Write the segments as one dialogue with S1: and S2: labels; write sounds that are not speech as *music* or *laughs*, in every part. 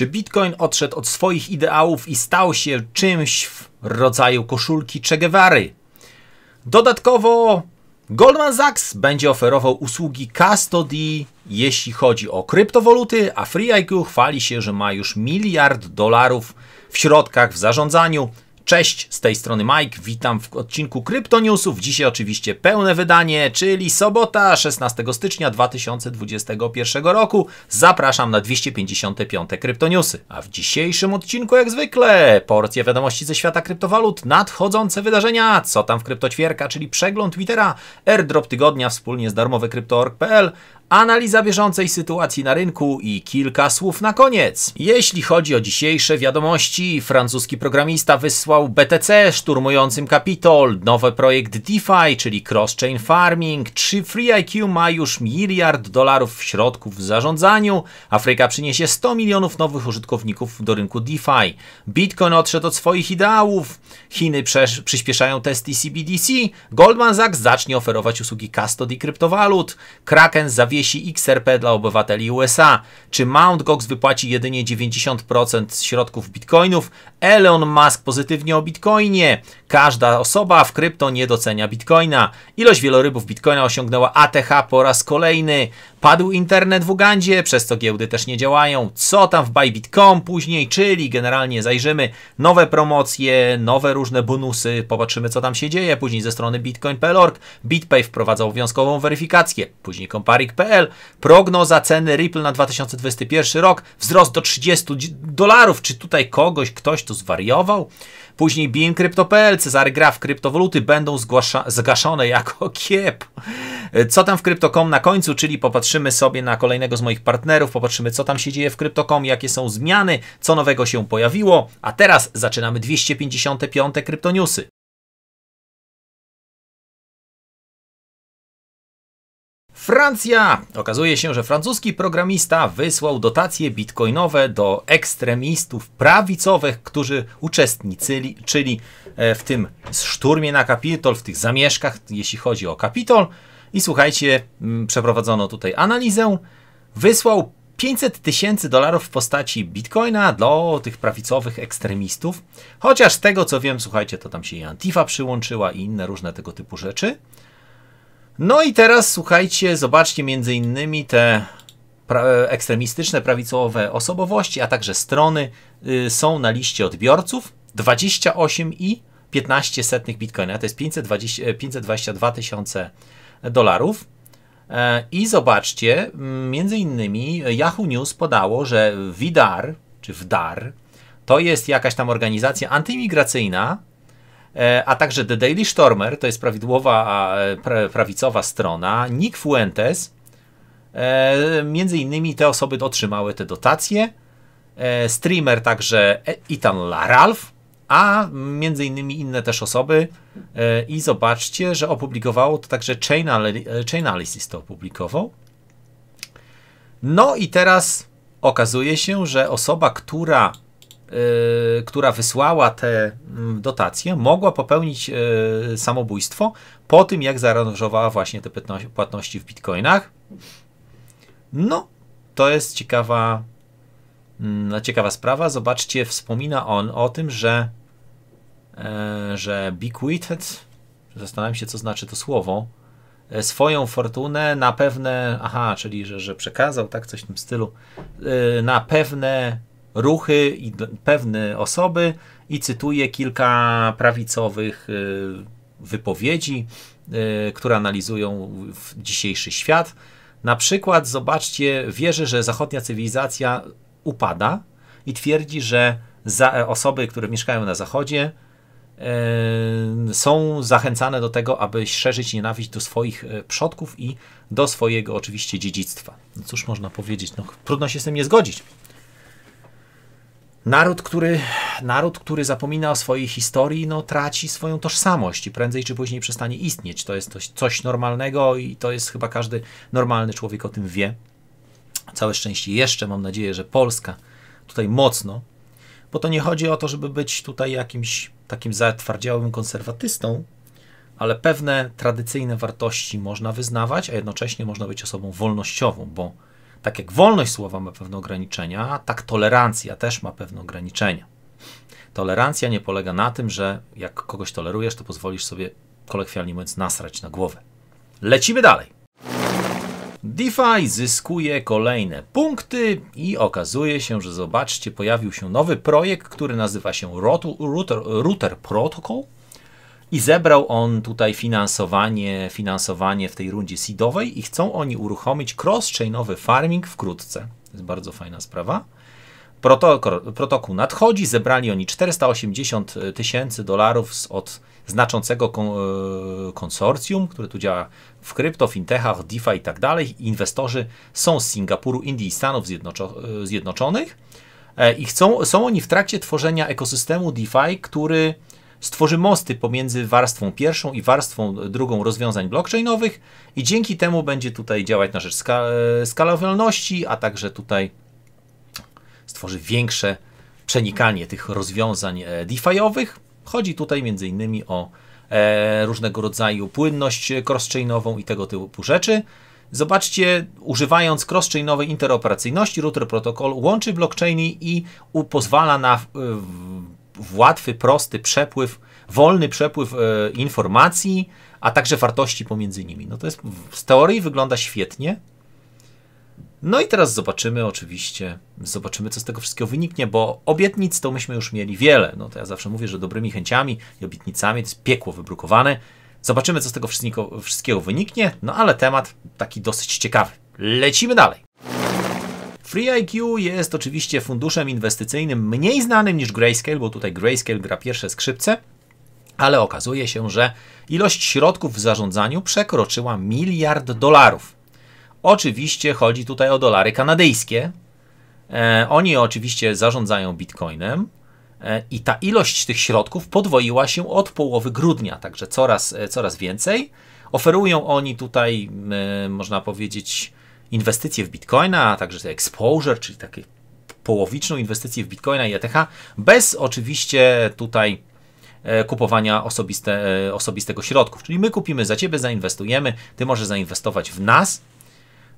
S1: Czy Bitcoin odszedł od swoich ideałów i stał się czymś w rodzaju koszulki Che Guevary? Dodatkowo Goldman Sachs będzie oferował usługi custody, jeśli chodzi o kryptowoluty, a FreeIQ chwali się, że ma już miliard dolarów w środkach w zarządzaniu. Cześć, z tej strony Mike, witam w odcinku Kryptoniusów. Dzisiaj oczywiście pełne wydanie, czyli sobota 16 stycznia 2021 roku. Zapraszam na 255 Kryptoniusy. A w dzisiejszym odcinku jak zwykle porcje wiadomości ze świata kryptowalut, nadchodzące wydarzenia, co tam w kryptoćwierka, czyli przegląd Twittera, airdrop tygodnia wspólnie z darmowy darmowykrypto.org.pl, analiza bieżącej sytuacji na rynku i kilka słów na koniec. Jeśli chodzi o dzisiejsze wiadomości, francuski programista wysłał BTC szturmującym Capitol, nowy projekt DeFi, czyli cross-chain farming, czy FreeIQ ma już miliard dolarów w środków w zarządzaniu, Afryka przyniesie 100 milionów nowych użytkowników do rynku DeFi, Bitcoin odszedł od swoich ideałów, Chiny przyspieszają testy CBDC, Goldman Sachs zacznie oferować usługi custody kryptowalut, Kraken zawie zawiesi XRP dla obywateli USA. Czy Mt. Gox wypłaci jedynie 90% środków bitcoinów, Elon Musk pozytywnie o Bitcoinie. Każda osoba w krypto nie docenia Bitcoina. Ilość wielorybów Bitcoina osiągnęła ATH po raz kolejny. Padł internet w Ugandzie, przez co giełdy też nie działają. Co tam w Bybit.com później, czyli generalnie zajrzymy nowe promocje, nowe różne bonusy, popatrzymy co tam się dzieje. Później ze strony bitcoin.org BitPay wprowadza obowiązkową weryfikację. Później Comparik.pl prognoza ceny Ripple na 2021 rok wzrost do 30 dolarów. Czy tutaj kogoś, ktoś tu zwariował? Później BIN Crypto.pl, Cezary Graf, kryptowoluty będą zgaszone jako kiep. Co tam w Crypto.com na końcu, czyli popatrzymy sobie na kolejnego z moich partnerów, popatrzymy co tam się dzieje w Crypto.com, jakie są zmiany, co nowego się pojawiło. A teraz zaczynamy 255 Kryptoniusy. Francja! Okazuje się, że francuski programista wysłał dotacje bitcoinowe do ekstremistów prawicowych, którzy uczestniczyli czyli e, w tym szturmie na Kapitol, w tych zamieszkach, jeśli chodzi o Kapitol. I słuchajcie, mm, przeprowadzono tutaj analizę. Wysłał 500 tysięcy dolarów w postaci bitcoina dla tych prawicowych ekstremistów. Chociaż z tego co wiem, słuchajcie, to tam się i Antifa przyłączyła i inne różne tego typu rzeczy. No i teraz słuchajcie, zobaczcie między innymi te pra ekstremistyczne, prawicowe osobowości, a także strony y, są na liście odbiorców 28 i 15 setnych bitcoina, to jest 520, 522 e, tysiące dolarów. E, I zobaczcie, mm, między innymi Yahoo News podało, że WIDAR, czy WDAR, to jest jakaś tam organizacja antymigracyjna, E, a także The Daily Stormer, to jest prawidłowa e, prawicowa strona, Nick Fuentes. E, między innymi te osoby otrzymały te dotacje. Streamer także Ethan Ralph, a między innymi inne też osoby. I zobaczcie, że opublikowało to także Chainalysis to opublikował. No i teraz okazuje się, że osoba, która Y, która wysłała te mm, dotacje, mogła popełnić y, samobójstwo po tym, jak zaaranżowała właśnie te płatności w bitcoinach. No, to jest ciekawa, mm, ciekawa sprawa. Zobaczcie, wspomina on o tym, że, e, że Bequeathed, zastanawiam się, co znaczy to słowo, e, swoją fortunę na pewne, aha, czyli że, że przekazał, tak, coś w tym stylu, e, na pewne ruchy i pewne osoby i cytuję kilka prawicowych y, wypowiedzi, y, które analizują dzisiejszy świat. Na przykład, zobaczcie, wierzy, że zachodnia cywilizacja upada i twierdzi, że e, osoby, które mieszkają na zachodzie, e, są zachęcane do tego, aby szerzyć nienawiść do swoich e, przodków i do swojego oczywiście dziedzictwa. No cóż można powiedzieć? No, trudno się z tym nie zgodzić. Naród który, naród, który zapomina o swojej historii, no, traci swoją tożsamość i prędzej czy później przestanie istnieć. To jest coś, coś normalnego i to jest chyba każdy normalny człowiek o tym wie. Całe szczęście jeszcze mam nadzieję, że Polska tutaj mocno, bo to nie chodzi o to, żeby być tutaj jakimś takim zatwardziałym konserwatystą, ale pewne tradycyjne wartości można wyznawać, a jednocześnie można być osobą wolnościową, bo tak jak wolność słowa ma pewne ograniczenia, tak tolerancja też ma pewne ograniczenia. Tolerancja nie polega na tym, że jak kogoś tolerujesz, to pozwolisz sobie kolekwialnie mówiąc nasrać na głowę. Lecimy dalej. DeFi zyskuje kolejne punkty i okazuje się, że zobaczcie, pojawił się nowy projekt, który nazywa się Router, Router, Router Protocol. I zebrał on tutaj finansowanie, finansowanie w tej rundzie seedowej i chcą oni uruchomić cross-chainowy farming wkrótce. To jest bardzo fajna sprawa. Protokół protokół nadchodzi, zebrali oni 480 e, tysięcy dolarów z, od znaczącego e, konsorcjum, które tu działa w krypto, fintechach, DeFi i tak dalej. Inwestorzy są z Singapuru, Indii i Stanów e, Zjednoczonych i chcą, są oni w trakcie tworzenia ekosystemu DeFi, który stworzy mosty pomiędzy warstwą pierwszą i warstwą drugą rozwiązań blockchainowych i dzięki temu będzie tutaj działać na rzecz ska e, skalowalności, a także tutaj stworzy większe przenikanie tych rozwiązań e, DeFi'owych. Chodzi tutaj między innymi o e, różnego rodzaju płynność cross-chainową i tego typu rzeczy. Zobaczcie, używając cross-chainowej interoperacyjności, router protokół łączy blockchainy i pozwala na w łatwy, prosty przepływ, wolny przepływ e, informacji, a także wartości pomiędzy nimi. No to jest z teorii wygląda świetnie. No i teraz zobaczymy oczywiście, zobaczymy co z tego wszystkiego wyniknie, bo obietnic to myśmy już mieli wiele. No to ja zawsze mówię, że dobrymi chęciami i obietnicami to jest piekło wybrukowane. Zobaczymy co z tego wszystkiego wyniknie, no ale temat taki dosyć ciekawy. Lecimy dalej. FreeIQ jest oczywiście funduszem inwestycyjnym mniej znanym niż Grayscale, bo tutaj Grayscale gra pierwsze skrzypce, ale okazuje się, że ilość środków w zarządzaniu przekroczyła miliard dolarów. Oczywiście chodzi tutaj o dolary kanadyjskie. E, oni oczywiście zarządzają bitcoinem, e, i ta ilość tych środków podwoiła się od połowy grudnia, także coraz, e, coraz więcej. Oferują oni tutaj, e, można powiedzieć, inwestycje w bitcoina, a także exposure, czyli takie połowiczną inwestycję w bitcoina i ETH, bez oczywiście tutaj e, kupowania osobiste, e, osobistego środków. Czyli my kupimy za ciebie, zainwestujemy, ty możesz zainwestować w nas.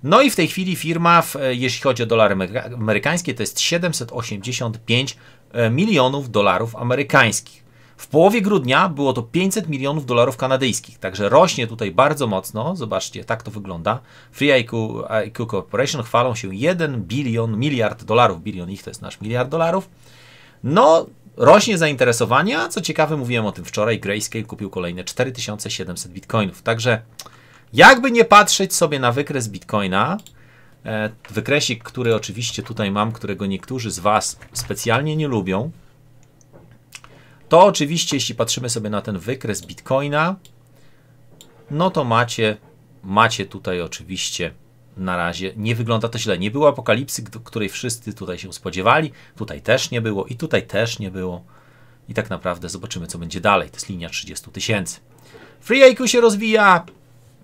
S1: No i w tej chwili firma, w, e, jeśli chodzi o dolary amerykańskie, to jest 785 milionów dolarów amerykańskich. W połowie grudnia było to 500 milionów dolarów kanadyjskich, także rośnie tutaj bardzo mocno. Zobaczcie, tak to wygląda. Free IQ, IQ Corporation chwalą się 1 bilion, miliard dolarów. Bilion ich to jest nasz miliard dolarów. No, rośnie zainteresowanie, a co ciekawe, mówiłem o tym wczoraj, Grayscale kupił kolejne 4700 bitcoinów. Także jakby nie patrzeć sobie na wykres bitcoina, e, wykresik, który oczywiście tutaj mam, którego niektórzy z Was specjalnie nie lubią, to oczywiście, jeśli patrzymy sobie na ten wykres Bitcoina, no to macie, macie tutaj oczywiście na razie nie wygląda to źle. Nie było apokalipsy, której wszyscy tutaj się spodziewali, tutaj też nie było i tutaj też nie było. I tak naprawdę zobaczymy, co będzie dalej. To jest linia 30 tysięcy. FreeAQ się rozwija.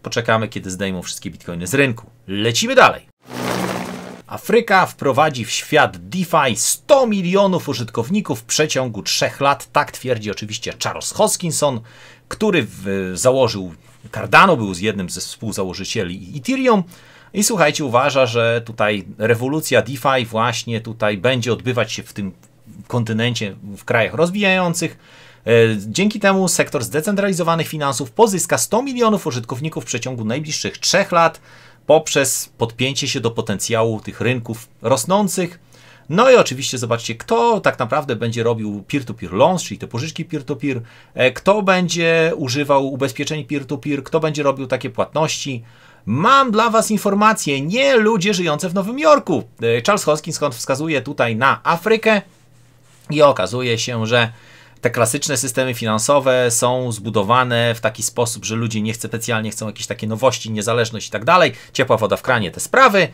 S1: Poczekamy, kiedy zdejmą wszystkie bitcoiny z rynku. Lecimy dalej. Afryka wprowadzi w świat DeFi 100 milionów użytkowników w przeciągu 3 lat. Tak twierdzi oczywiście Charles Hoskinson, który w, założył Cardano, był z jednym ze współzałożycieli Ethereum. I słuchajcie, uważa, że tutaj rewolucja DeFi właśnie tutaj będzie odbywać się w tym kontynencie, w krajach rozwijających. E, dzięki temu sektor zdecentralizowanych finansów pozyska 100 milionów użytkowników w przeciągu najbliższych 3 lat poprzez podpięcie się do potencjału tych rynków rosnących. No i oczywiście zobaczcie, kto tak naprawdę będzie robił peer-to-peer loans, czyli te pożyczki peer-to-peer, e, kto będzie używał ubezpieczeń peer-to-peer, kto będzie robił takie płatności. Mam dla Was informacje, nie ludzie żyjące w Nowym Jorku. E, Charles Hoskins wskazuje tutaj na Afrykę i okazuje się, że te klasyczne systemy finansowe są zbudowane w taki sposób, że ludzie nie chcą specjalnie chcą jakieś takie nowości, niezależność i tak dalej, ciepła woda w kranie, te sprawy,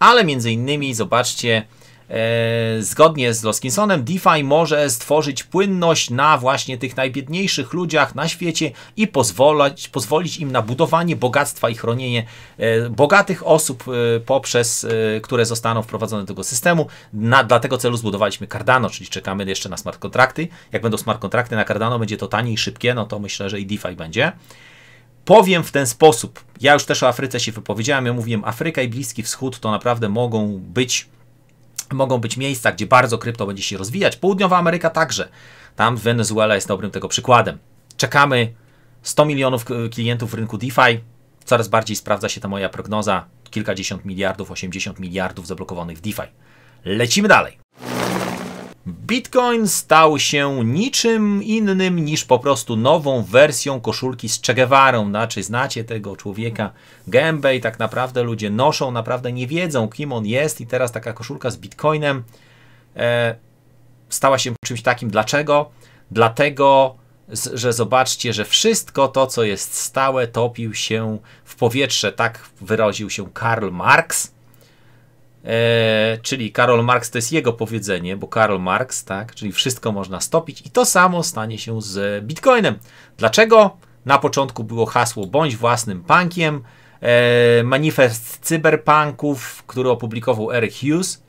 S1: ale między innymi zobaczcie, E, zgodnie z Loskinsonem, DeFi może stworzyć płynność na właśnie tych najbiedniejszych ludziach na świecie i pozwolić pozwolić im na budowanie bogactwa i chronienie e, bogatych osób e, poprzez, które zostaną wprowadzone do tego systemu. Na, dla tego celu zbudowaliśmy Cardano, czyli czekamy jeszcze na smart kontrakty. Jak będą smart kontrakty na Cardano, będzie to taniej i szybkie, no to myślę, że i DeFi będzie. Powiem w ten sposób, ja już też o Afryce się wypowiedziałem, ja mówiłem, Afryka i Bliski Wschód to naprawdę mogą być Mogą być miejsca, gdzie bardzo krypto będzie się rozwijać. Południowa Ameryka także. Tam Wenezuela jest dobrym tego przykładem. Czekamy 100 milionów e, klientów w rynku DeFi. Coraz bardziej sprawdza się ta moja prognoza. Kilkadziesiąt miliardów, 80 miliardów zablokowanych w DeFi. Lecimy dalej. Bitcoin stał się niczym innym niż po prostu nową wersją koszulki z Che Guevara. Znaczy, znacie tego człowieka gębę i tak naprawdę ludzie noszą, naprawdę nie wiedzą, kim on jest, i teraz taka koszulka z Bitcoinem e, stała się czymś takim. Dlaczego? Dlatego, że zobaczcie, że wszystko to, co jest stałe, topił się w powietrze. Tak wyraził się Karl Marx E, czyli Karol Marx to jest jego powiedzenie, bo Karol Marx, tak, czyli wszystko można stopić i to samo stanie się z Bitcoinem. Dlaczego? Na początku było hasło bądź własnym punkiem, e, manifest cyberpunków, który opublikował Eric Hughes.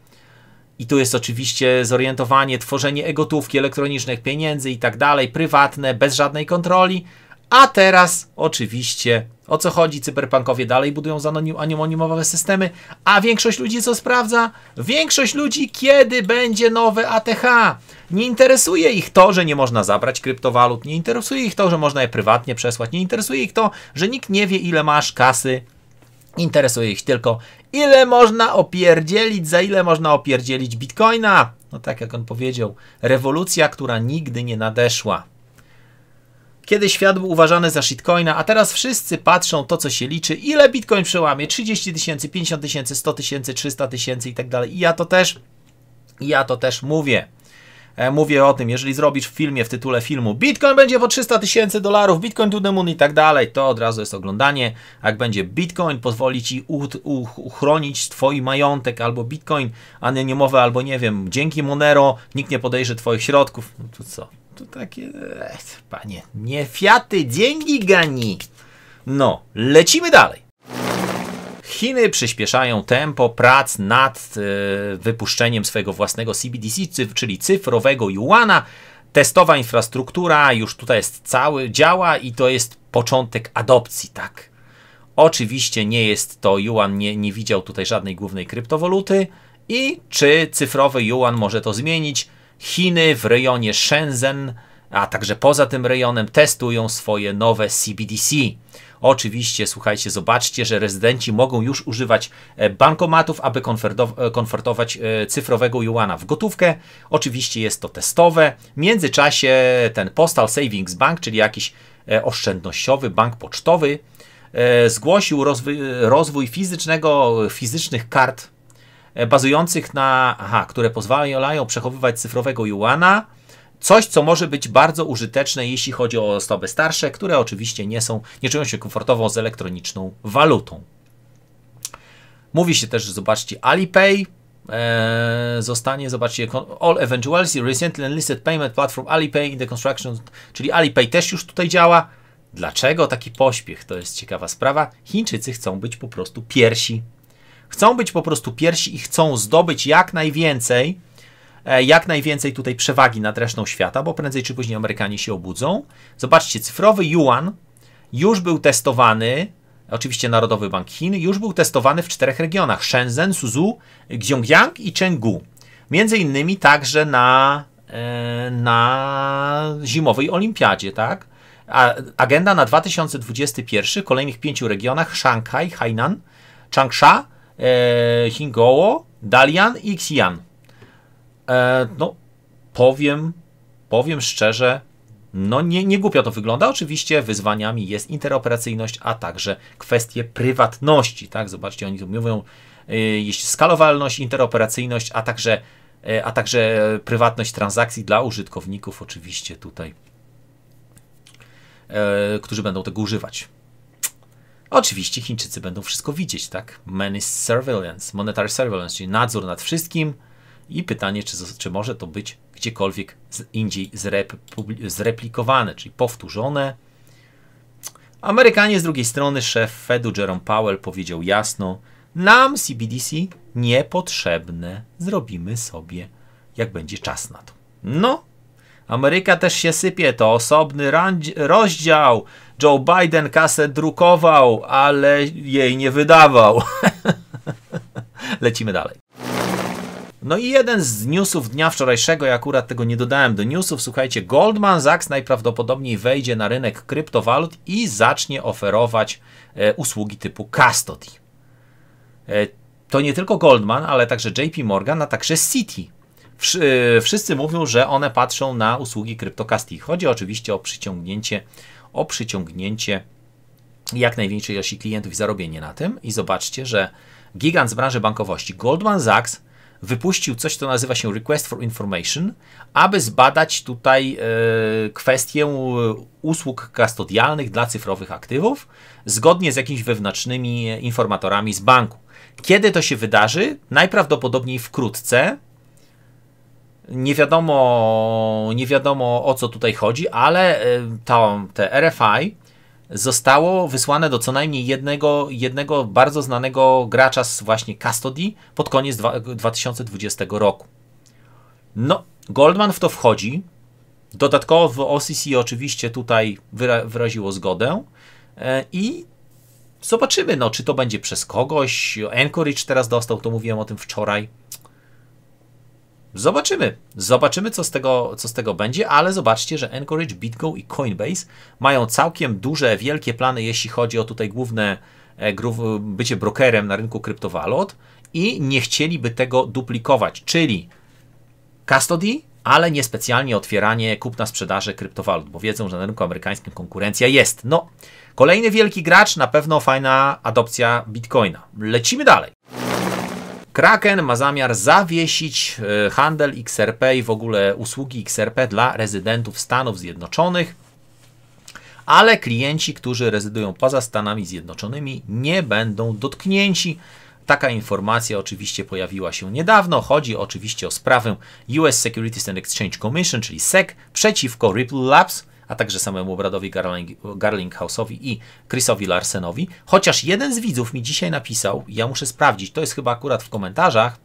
S1: I tu jest oczywiście zorientowanie, tworzenie egotówki elektronicznych pieniędzy i tak dalej, prywatne, bez żadnej kontroli. A teraz oczywiście o co chodzi? Cyberpunkowie dalej budują anonimowe systemy, a większość ludzi co sprawdza? Większość ludzi kiedy będzie nowe ATH? Nie interesuje ich to, że nie można zabrać kryptowalut, nie interesuje ich to, że można je prywatnie przesłać, nie interesuje ich to, że nikt nie wie ile masz kasy. Interesuje ich tylko, ile można opierdzielić, za ile można opierdzielić bitcoina. No tak jak on powiedział, rewolucja, która nigdy nie nadeszła. Kiedy świat był uważany za shitcoina, a teraz wszyscy patrzą to, co się liczy, ile bitcoin przełamie, 30 tysięcy, 50 tysięcy, 100 tysięcy, 300 tysięcy i tak dalej. I ja to też, ja to też mówię. E, mówię o tym, jeżeli zrobisz w filmie, w tytule filmu Bitcoin będzie po 300 tysięcy dolarów, Bitcoin to the moon i tak dalej, to od razu jest oglądanie. jak będzie Bitcoin, pozwoli Ci uchronić Twój majątek albo Bitcoin anonimowy, albo nie wiem, dzięki Monero nikt nie podejrzy Twoich środków, no to co? To takie, panie, nie fiaty, dzięki gani. No, lecimy dalej. Chiny przyspieszają tempo prac nad e, wypuszczeniem swojego własnego CBDC, czyli cyfrowego yuana. Testowa infrastruktura już tutaj jest cały, działa i to jest początek adopcji, tak. Oczywiście nie jest to yuan, nie, nie widział tutaj żadnej głównej kryptowoluty. I czy cyfrowy yuan może to zmienić? Chiny w rejonie Shenzhen, a także poza tym rejonem testują swoje nowe CBDC. Oczywiście, słuchajcie, zobaczcie, że rezydenci mogą już używać e, bankomatów, aby e, konwertować e, cyfrowego juana w gotówkę. Oczywiście jest to testowe. W międzyczasie ten Postal Savings Bank, czyli jakiś oszczędnościowy bank pocztowy, zgłosił rozwój fizycznego, fizycznych kart E, bazujących na, aha, które pozwalają przechowywać cyfrowego juana, coś, co może być bardzo użyteczne, jeśli chodzi o osoby starsze, które oczywiście nie są, nie czują się komfortowo z elektroniczną walutą. Mówi się też, zobaczcie, Alipay, e, zostanie, zobaczcie, all eventuality, recently listed payment platform Alipay in the construction, czyli Alipay też już tutaj działa. Dlaczego taki pośpiech? To jest ciekawa sprawa. Chińczycy chcą być po prostu piersi Chcą być po prostu pierwsi i chcą zdobyć jak najwięcej, e, jak najwięcej tutaj przewagi nad resztą świata, bo prędzej czy później Amerykanie się obudzą. Zobaczcie, cyfrowy yuan już był testowany, oczywiście Narodowy Bank Chin, już był testowany w czterech regionach: Shenzhen, Suzhou, Xiongjiang i Chengdu. Między innymi także na, e, na zimowej olimpiadzie, tak? A agenda na 2021 w kolejnych pięciu regionach: Szanghaj, Hainan, Changsha, e, Hingoło, Dalian i Xian. E, no, powiem, powiem szczerze, no nie, nie głupio to wygląda. Oczywiście wyzwaniami jest interoperacyjność, a także kwestie prywatności. Tak, zobaczcie, oni tu mówią, e, skalowalność, interoperacyjność, a także, e, a także prywatność transakcji dla użytkowników, oczywiście tutaj, którzy będą tego używać. Oczywiście Chińczycy będą wszystko widzieć, tak? Many surveillance, monetary surveillance, czyli nadzór nad wszystkim. I pytanie, czy, czy może to być gdziekolwiek z, indziej zrep, zreplikowane, czyli powtórzone. Amerykanie z drugiej strony, szef Fedu Jerome Powell powiedział jasno, nam CBDC niepotrzebne, zrobimy sobie, jak będzie czas na to. No, Ameryka też się sypie, to osobny rozdział. Joe Biden kasę drukował, ale jej nie wydawał. *laughs* Lecimy dalej. No i jeden z newsów dnia wczorajszego, ja akurat tego nie dodałem do newsów, słuchajcie, Goldman Sachs najprawdopodobniej wejdzie na rynek kryptowalut i zacznie oferować e, usługi typu custody. E, to nie tylko Goldman, ale także JP Morgan, a także Citi. Wsz- e, wszyscy mówią, że one patrzą na usługi kryptokasty. Chodzi oczywiście o przyciągnięcie o przyciągnięcie jak największej ilości klientów i zarobienie na tym. I zobaczcie, że gigant z branży bankowości Goldman Sachs wypuścił coś, co nazywa się Request for Information, aby zbadać tutaj e, kwestię e, usług kastodialnych dla cyfrowych aktywów zgodnie z jakimiś wewnętrznymi informatorami z banku. Kiedy to się wydarzy? Najprawdopodobniej wkrótce, nie wiadomo, nie wiadomo o co tutaj chodzi, ale y, to, te RFI zostało wysłane do co najmniej jednego, jednego bardzo znanego gracza z właśnie Custody pod koniec 2020 roku. No, Goldman w to wchodzi. Dodatkowo OCC oczywiście tutaj wyraziło zgodę e, i zobaczymy, no, czy to będzie przez kogoś. Anchorage teraz dostał, to mówiłem o tym wczoraj. Zobaczymy. Zobaczymy, co z, tego, co z tego będzie, ale zobaczcie, że Anchorage, BitGo i Coinbase mają całkiem duże, wielkie plany, jeśli chodzi o tutaj główne e, bycie brokerem na rynku kryptowalut i nie chcieliby tego duplikować, czyli custody, ale niespecjalnie otwieranie kupna sprzedaży kryptowalut, bo wiedzą, że na rynku amerykańskim konkurencja jest. No, kolejny wielki gracz, na pewno fajna adopcja Bitcoina. Lecimy dalej. Kraken ma zamiar zawiesić e, handel XRP i w ogóle usługi XRP dla rezydentów Stanów Zjednoczonych, ale klienci, którzy rezydują poza Stanami Zjednoczonymi, nie będą dotknięci. Taka informacja oczywiście pojawiła się niedawno. Chodzi oczywiście o sprawę US Securities and Exchange Commission, czyli SEC, przeciwko Ripple Labs, a także samemu Bradowi Garling, Garlinghouse'owi i Chrisowi Larsenowi. Chociaż jeden z widzów mi dzisiaj napisał, ja muszę sprawdzić, to jest chyba akurat w komentarzach,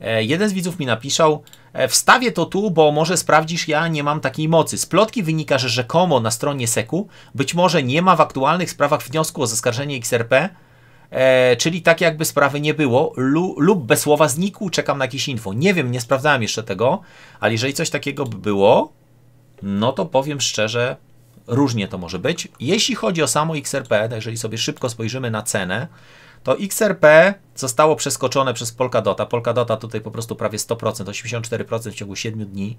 S1: e, jeden z widzów mi napisał, e, wstawię to tu, bo może sprawdzisz, ja nie mam takiej mocy. Z plotki wynika, że rzekomo na stronie SEKU być może nie ma w aktualnych sprawach wniosku o zaskarżenie XRP, E, czyli tak jakby sprawy nie było, lu, lub bez słowa znikł, czekam na jakieś info. Nie wiem, nie sprawdzałem jeszcze tego, ale jeżeli coś takiego by było, no to powiem szczerze, różnie to może być. Jeśli chodzi o samo XRP, jeżeli sobie szybko spojrzymy na cenę, to XRP zostało przeskoczone przez Polkadota. Polkadota tutaj po prostu prawie 100%, 84% w ciągu 7 dni.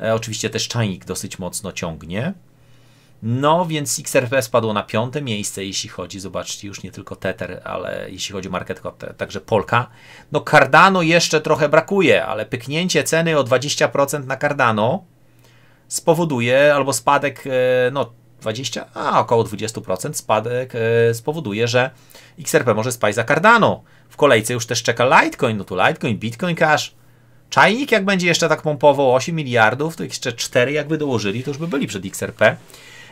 S1: E, oczywiście też czajnik dosyć mocno ciągnie. No więc XRP spadło na piąte miejsce, jeśli chodzi, zobaczcie, już nie tylko Tether, ale jeśli chodzi o market cap, e, także Polka. No Cardano jeszcze trochę brakuje, ale pyknięcie ceny o 20% na Cardano, spowoduje, albo spadek, e, no 20, a około 20% spadek e, spowoduje, że XRP może spaść za Cardano. W kolejce już też czeka Litecoin, no tu Litecoin, Bitcoin Cash. Czajnik jak będzie jeszcze tak pompował 8 miliardów, to jeszcze 4 jakby dołożyli, to już by byli przed XRP.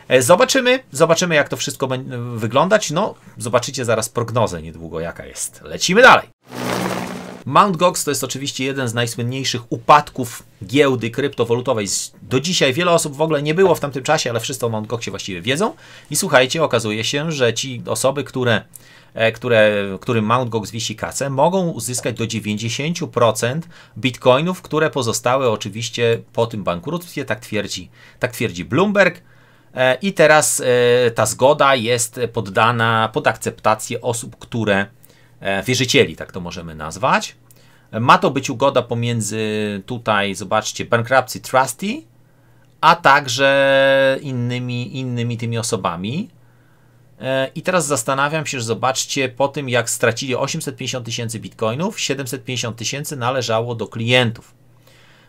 S1: E, zobaczymy, zobaczymy jak to wszystko będzie wyglądać. No, zobaczycie zaraz prognozę niedługo jaka jest. Lecimy dalej. Mount Gox to jest oczywiście jeden z najsłynniejszych upadków giełdy kryptowalutowej. Do dzisiaj wiele osób w ogóle nie było w tamtym czasie, ale wszyscy o Mount Goxie właściwie wiedzą. I słuchajcie, okazuje się, że ci osoby, które, e, które, którym Mount Gox wisi kacę, mogą uzyskać do 90% bitcoinów, które pozostały oczywiście po tym bankructwie, tak twierdzi, tak twierdzi Bloomberg. E, I teraz e, ta zgoda jest poddana pod akceptację osób, które E, wierzycieli, tak to możemy nazwać. E, ma to być ugoda pomiędzy tutaj, zobaczcie, bankruptcy trustee, a także innymi, innymi tymi osobami. E, I teraz zastanawiam się, że zobaczcie, po tym jak stracili 850 tysięcy bitcoinów, 750 tysięcy należało do klientów.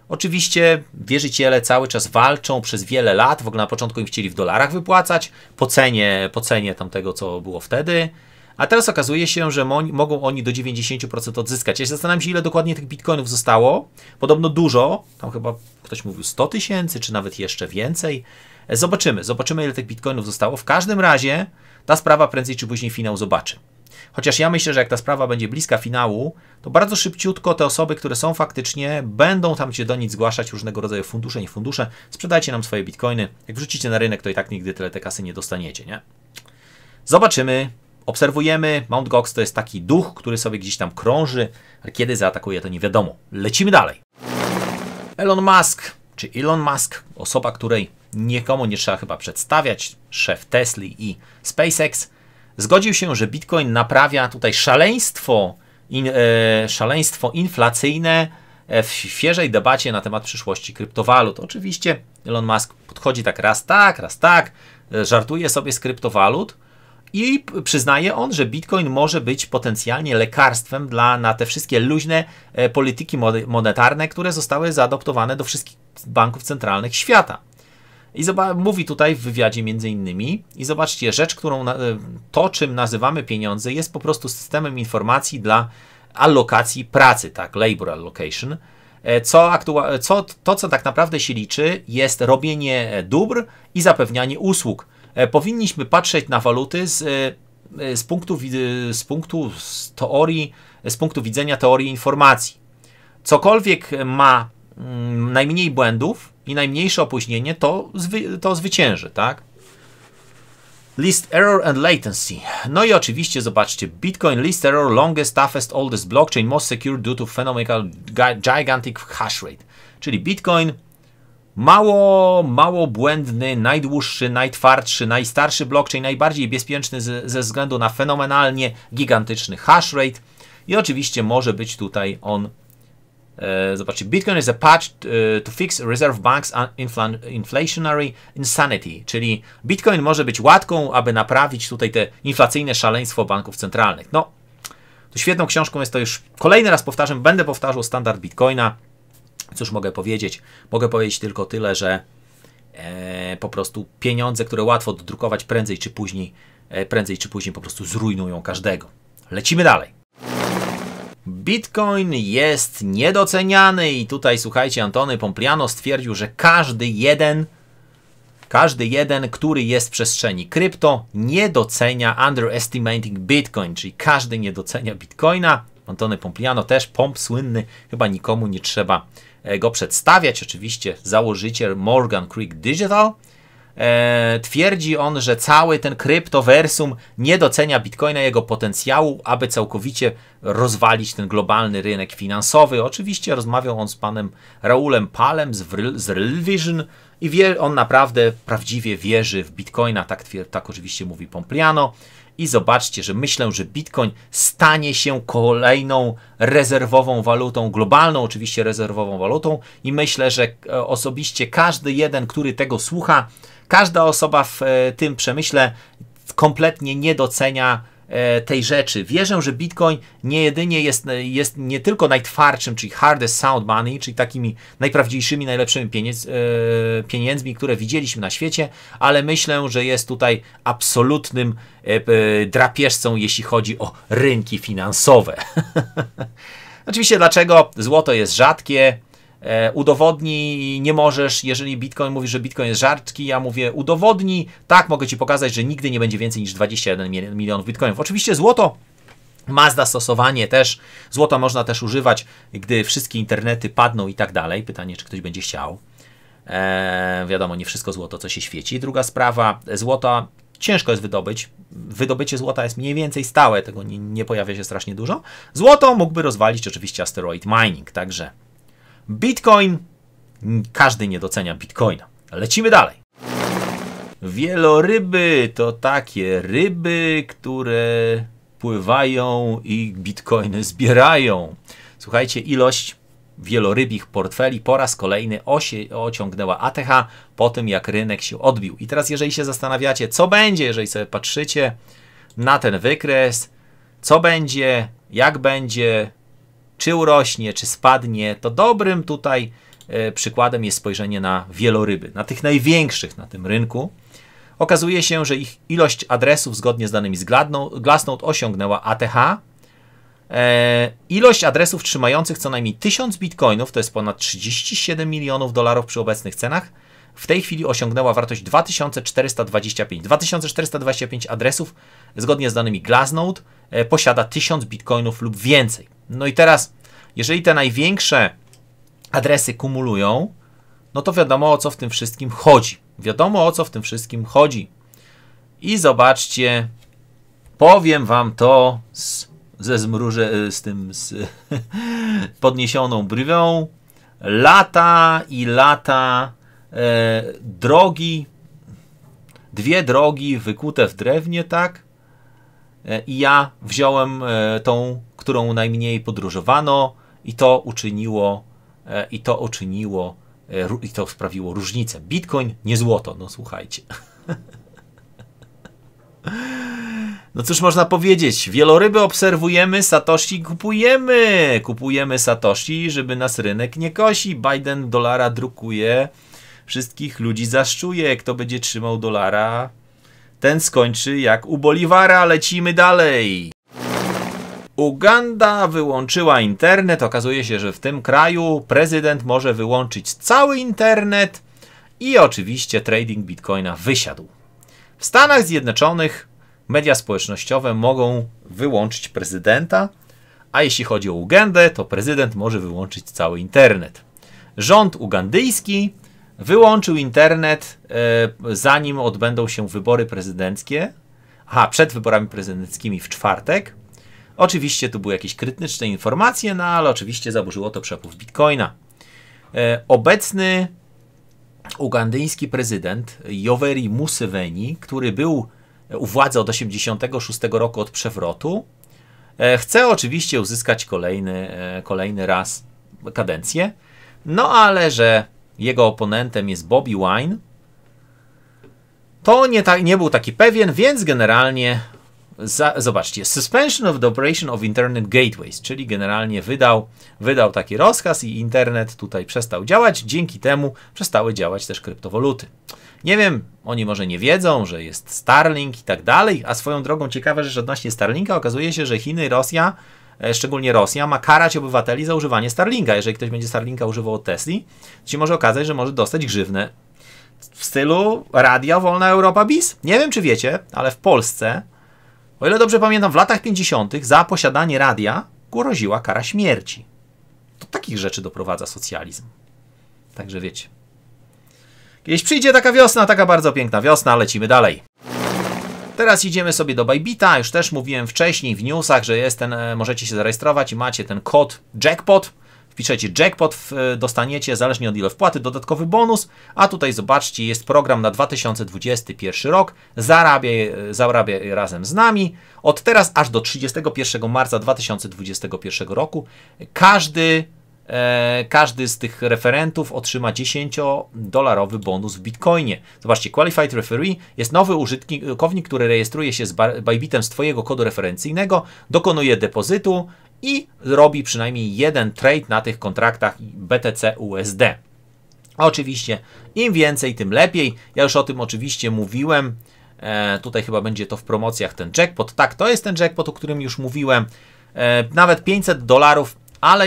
S1: Oczywiście wierzyciele cały czas walczą przez wiele lat, w ogóle na początku im chcieli w dolarach wypłacać, po cenie, po cenie tamtego, co było wtedy. A teraz okazuje się, że mo mogą oni do 90% odzyskać. Ja się zastanawiam się, ile dokładnie tych bitcoinów zostało. Podobno dużo, tam chyba ktoś mówił 100 tysięcy, czy nawet jeszcze więcej. E, zobaczymy, zobaczymy, ile tych bitcoinów zostało. W każdym razie ta sprawa prędzej czy później finał zobaczy. Chociaż ja myślę, że jak ta sprawa będzie bliska finału, to bardzo szybciutko te osoby, które są faktycznie, będą tam cię do nic zgłaszać różnego rodzaju fundusze, nie fundusze. Sprzedajcie nam swoje bitcoiny. Jak wrzucicie na rynek, to i tak nigdy tyle te kasy nie dostaniecie, nie? Zobaczymy obserwujemy. Mount Gox to jest taki duch, który sobie gdzieś tam krąży, ale kiedy zaatakuje, to nie wiadomo. Lecimy dalej. Elon Musk, czy Elon Musk, osoba, której nikomu nie trzeba chyba przedstawiać, szef Tesla i SpaceX, zgodził się, że Bitcoin naprawia tutaj szaleństwo, in, e, szaleństwo inflacyjne e, w świeżej debacie na temat przyszłości kryptowalut. Oczywiście Elon Musk podchodzi tak raz tak, raz tak, e, żartuje sobie z kryptowalut, i przyznaje on, że Bitcoin może być potencjalnie lekarstwem dla, na te wszystkie luźne e, polityki monetarne, które zostały zaadoptowane do wszystkich banków centralnych świata. I mówi tutaj w wywiadzie między innymi i zobaczcie, rzecz, którą e, to czym nazywamy pieniądze jest po prostu systemem informacji dla alokacji pracy, tak, labor allocation. E, co, co to co tak naprawdę się liczy jest robienie dóbr i zapewnianie usług. E, powinniśmy patrzeć na waluty z, e, e, z, punktu, z punktu z teorii, z punktu widzenia teorii informacji. Cokolwiek ma mm, najmniej błędów i najmniejsze opóźnienie, to, zwy, to zwycięży, tak? List Error and Latency. No i oczywiście zobaczcie, Bitcoin List Error, longest, toughest, oldest blockchain, most secure due to phenomenal gigantic hash rate. Czyli Bitcoin mało, mało błędny, najdłuższy, najtwardszy, najstarszy blockchain, najbardziej bezpieczny ze względu na fenomenalnie gigantyczny hash rate. I oczywiście może być tutaj on. E, zobaczcie, Bitcoin is a patch e, to fix Reserve Bank's inflationary insanity, czyli Bitcoin może być łatką, aby naprawić tutaj te inflacyjne szaleństwo banków centralnych. No, to świetną książką jest to już kolejny raz powtarzam, będę powtarzał standard Bitcoina. Cóż mogę powiedzieć? Mogę powiedzieć tylko tyle, że e, po prostu pieniądze, które łatwo dodrukować prędzej czy później, e, prędzej czy później po prostu zrujnują każdego. Lecimy dalej. Bitcoin jest niedoceniany i tutaj słuchajcie, Antony Pompliano stwierdził, że każdy jeden każdy jeden, który jest w przestrzeni krypto, nie docenia underestimating Bitcoin, czyli każdy nie docenia Bitcoina. Antony Pompliano też, pomp słynny, chyba nikomu nie trzeba E, go przedstawiać. Oczywiście założyciel Morgan Creek Digital. E, twierdzi on, że cały ten kryptowersum nie docenia bitcoina, jego potencjału, aby całkowicie rozwalić ten globalny rynek finansowy. Oczywiście rozmawiał on z panem Raulem Palem z, Vril, z Real Vision i wie, on naprawdę prawdziwie wierzy w bitcoina, tak, tak oczywiście mówi Pompliano i zobaczcie, że myślę, że Bitcoin stanie się kolejną rezerwową walutą, globalną oczywiście rezerwową walutą i myślę, że e, osobiście każdy jeden, który tego słucha, każda osoba w e, tym przemyśle kompletnie nie docenia E, tej rzeczy. Wierzę, że Bitcoin nie jedynie jest, jest nie tylko najtwardszym, czyli hardest sound money, czyli takimi najprawdziwszymi, najlepszymi pieniędz, e, pieniędzmi, które widzieliśmy na świecie, ale myślę, że jest tutaj absolutnym e, drapieżcą, jeśli chodzi o rynki finansowe. *laughs* Oczywiście dlaczego złoto jest rzadkie, E, udowodnij, nie możesz, jeżeli Bitcoin mówi, że Bitcoin jest żartki, ja mówię udowodnij, tak, mogę Ci pokazać, że nigdy nie będzie więcej niż 21 milionów Bitcoinów. Oczywiście złoto ma zastosowanie też, złoto można też używać, gdy wszystkie internety padną i tak dalej. Pytanie, czy ktoś będzie chciał. Eee, wiadomo, nie wszystko złoto, co się świeci. Druga sprawa, złota ciężko jest wydobyć. Wydobycie złota jest mniej więcej stałe, tego nie, nie pojawia się strasznie dużo. Złoto mógłby rozwalić oczywiście asteroid mining, także Bitcoin. Każdy nie docenia Bitcoina. Lecimy dalej. Wieloryby to takie ryby, które pływają i bitcoiny zbierają. Słuchajcie, ilość wielorybich portfeli po raz kolejny osie, ociągnęła ATH po tym, jak rynek się odbił. I teraz, jeżeli się zastanawiacie, co będzie, jeżeli sobie patrzycie na ten wykres, co będzie, jak będzie, czy urośnie, czy spadnie, to dobrym tutaj e, przykładem jest spojrzenie na wieloryby, na tych największych na tym rynku. Okazuje się, że ich ilość adresów zgodnie z danymi z Glassnode osiągnęła ATH. E, ilość adresów trzymających co najmniej 1000 bitcoinów, to jest ponad 37 milionów dolarów przy obecnych cenach, w tej chwili osiągnęła wartość 2425. 2425 adresów zgodnie z danymi Glassnode posiada 1000 bitcoinów lub więcej. No i teraz, jeżeli te największe adresy kumulują, no to wiadomo o co w tym wszystkim chodzi. Wiadomo o co w tym wszystkim chodzi. I zobaczcie, powiem wam to z, ze zmruże, y, z tym z *laughs* podniesioną brwią. Lata i lata e, drogi, dwie drogi wykute w drewnie, tak? E, I ja wziąłem e, tą którą najmniej podróżowano i to uczyniło e, i to uczyniło e, i to sprawiło różnicę. Bitcoin nie złoto, no słuchajcie. *laughs* No cóż można powiedzieć, wieloryby obserwujemy, Satoshi kupujemy. Kupujemy Satoshi, żeby nas rynek nie kosi. Biden dolara drukuje, wszystkich ludzi zaszczuje. Kto będzie trzymał dolara, ten skończy jak u Boliwara. Lecimy dalej. Uganda wyłączyła internet. Okazuje się, że w tym kraju prezydent może wyłączyć cały internet i oczywiście trading bitcoina wysiadł. W Stanach Zjednoczonych media społecznościowe mogą wyłączyć prezydenta, a jeśli chodzi o Ugandę, to prezydent może wyłączyć cały internet. Rząd ugandyjski wyłączył internet e, zanim odbędą się wybory prezydenckie. a przed wyborami prezydenckimi w czwartek Oczywiście tu były jakieś krytyczne informacje, no ale oczywiście zaburzyło to przepływ bitcoina. E, obecny ugandyjski prezydent Joveri Museveni, który był u władzy od 86 roku od przewrotu, e, chce oczywiście uzyskać kolejny, e, kolejny raz kadencję. No ale że jego oponentem jest Bobby Wine, to nie, ta, nie był taki pewien, więc generalnie za, zobaczcie, Suspension of the Operation of Internet Gateways, czyli generalnie wydał, wydał taki rozkaz i internet tutaj przestał działać, dzięki temu przestały działać też kryptowoluty. Nie wiem, oni może nie wiedzą, że jest Starlink i tak dalej, a swoją drogą ciekawa rzecz odnośnie Starlinka, okazuje się, że Chiny i Rosja, e, szczególnie Rosja, ma karać obywateli za używanie Starlinka. Jeżeli ktoś będzie Starlinka używał od Tesli, to się może okazać, że może dostać grzywne w stylu Radia Wolna Europa BIS. Nie wiem, czy wiecie, ale w Polsce o ile dobrze pamiętam, w latach 50. za posiadanie radia groziła kara śmierci. Do takich rzeczy doprowadza socjalizm. Także wiecie. Kiedyś przyjdzie taka wiosna, taka bardzo piękna wiosna, lecimy dalej. Teraz idziemy sobie do Bybita. Już też mówiłem wcześniej w newsach, że jest ten, e, możecie się zarejestrować i macie ten kod jackpot. Wpiszecie jackpot, e, dostaniecie zależnie od ile wpłaty dodatkowy bonus, a tutaj zobaczcie, jest program na 2021 rok, zarabiaj, zarabiaj razem z nami. Od teraz aż do 31 marca 2021 roku każdy e, każdy z tych referentów otrzyma 10-dolarowy bonus w bitcoinie. Zobaczcie, Qualified Referee jest nowy użytkownik, który rejestruje się z Bybitem z Twojego kodu referencyjnego, dokonuje depozytu i robi przynajmniej jeden trade na tych kontraktach BTC-USD. Oczywiście, im więcej, tym lepiej. Ja już o tym oczywiście mówiłem. E, tutaj chyba będzie to w promocjach ten jackpot. Tak, to jest ten jackpot, o którym już mówiłem. E, nawet 500 dolarów, ale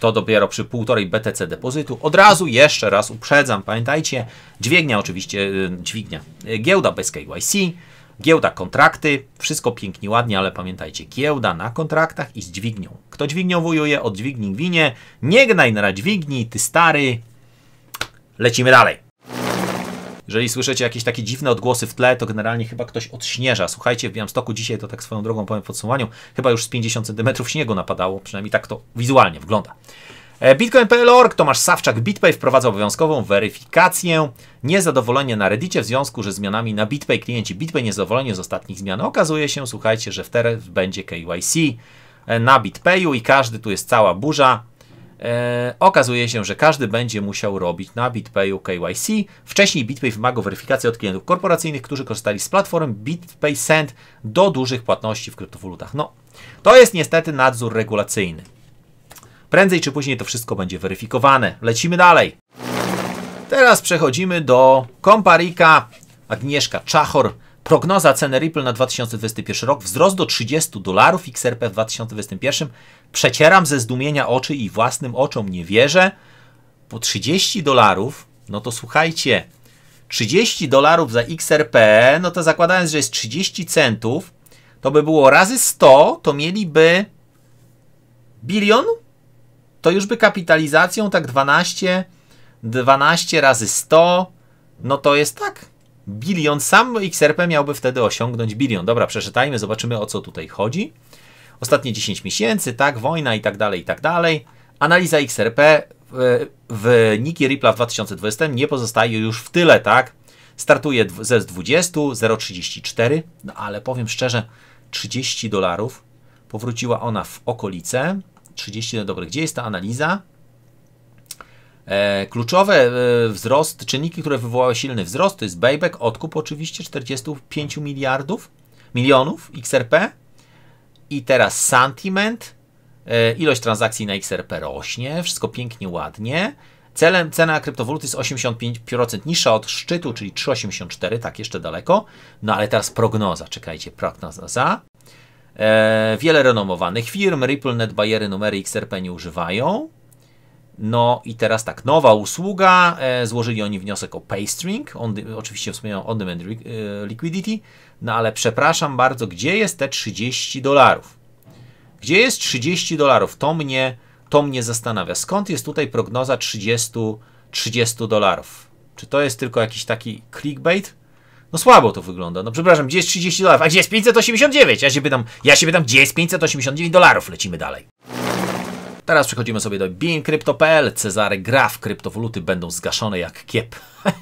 S1: to dopiero przy 1,5 BTC depozytu. Od razu jeszcze raz uprzedzam, pamiętajcie, dźwignia oczywiście, e, dźwignia, e, giełda bez KYC, Giełda, kontrakty, wszystko pięknie, ładnie, ale pamiętajcie, giełda na kontraktach i z dźwignią. Kto dźwignią wujuje, od dźwigni winie, nie gnaj na dźwigni, ty stary. Lecimy dalej. Jeżeli słyszycie jakieś takie dziwne odgłosy w tle, to generalnie chyba ktoś odśnieża. Słuchajcie, w stoku dzisiaj, to tak swoją drogą powiem w podsumowaniu, chyba już z 50 cm śniegu napadało, przynajmniej tak to wizualnie wygląda. E, Bitcoin.org, Tomasz Sawczak BitPay wprowadza obowiązkową weryfikację. Niezadowolenie na Reddicie w związku ze zmianami na BitPay. Klienci BitPay niezadowoleni z ostatnich zmian. Okazuje się, słuchajcie, że wtedy będzie KYC e, na BitPayu i każdy, tu jest cała burza. E, okazuje się, że każdy będzie musiał robić na BitPayu KYC. Wcześniej BitPay wymagał weryfikacji od klientów korporacyjnych, którzy korzystali z platformy BitPay Send do dużych płatności w kryptowalutach. No, to jest niestety nadzór regulacyjny. Prędzej czy później to wszystko będzie weryfikowane. Lecimy dalej. Teraz przechodzimy do Comparika Agnieszka Czachor. Prognoza ceny Ripple na 2021 rok wzrost do 30 dolarów XRP w 2021. Przecieram ze zdumienia oczy i własnym oczom nie wierzę. Po 30 dolarów, no to słuchajcie, 30 dolarów za XRP, no to zakładając, że jest 30 centów, to by było razy 100, to mieliby bilion to już by kapitalizacją tak 12, 12 razy 100, no to jest tak. Bilion, sam XRP miałby wtedy osiągnąć bilion. Dobra, przeczytajmy, zobaczymy o co tutaj chodzi. Ostatnie 10 miesięcy, tak, wojna i tak dalej, i tak dalej. Analiza XRP w, e, w Niki w 2020 nie pozostaje już w tyle, tak? Startuje ze 20, 0,34, no ale powiem szczerze, 30 dolarów powróciła ona w okolice 30, no dobrych. gdzie jest ta analiza? E, kluczowe e, wzrost, czynniki, które wywołały silny wzrost, to jest buyback, odkup oczywiście 45 miliardów, milionów XRP i teraz sentiment, e, ilość transakcji na XRP rośnie, wszystko pięknie, ładnie. Celem cena kryptowaluty jest 85% niższa od szczytu, czyli 3,84, tak jeszcze daleko. No ale teraz prognoza, czekajcie, prognoza. E, wiele renomowanych firm, RippleNet, Bayery, numery XRP nie używają. No i teraz tak, nowa usługa, e, złożyli oni wniosek o paystring, on, oczywiście wspomniałem o demand e, liquidity, no ale przepraszam bardzo, gdzie jest te 30 dolarów? Gdzie jest 30 dolarów? To mnie, to mnie zastanawia. Skąd jest tutaj prognoza 30 dolarów? Czy to jest tylko jakiś taki clickbait? No słabo to wygląda. No przepraszam, gdzie jest 30 dolarów? A gdzie jest 589? Ja się pytam, ja się pytam, gdzie jest 589 dolarów? Lecimy dalej. Teraz przechodzimy sobie do BeingCrypto.pl. Cezary Graf. Kryptowoluty będą zgaszone jak kiep. *laughs*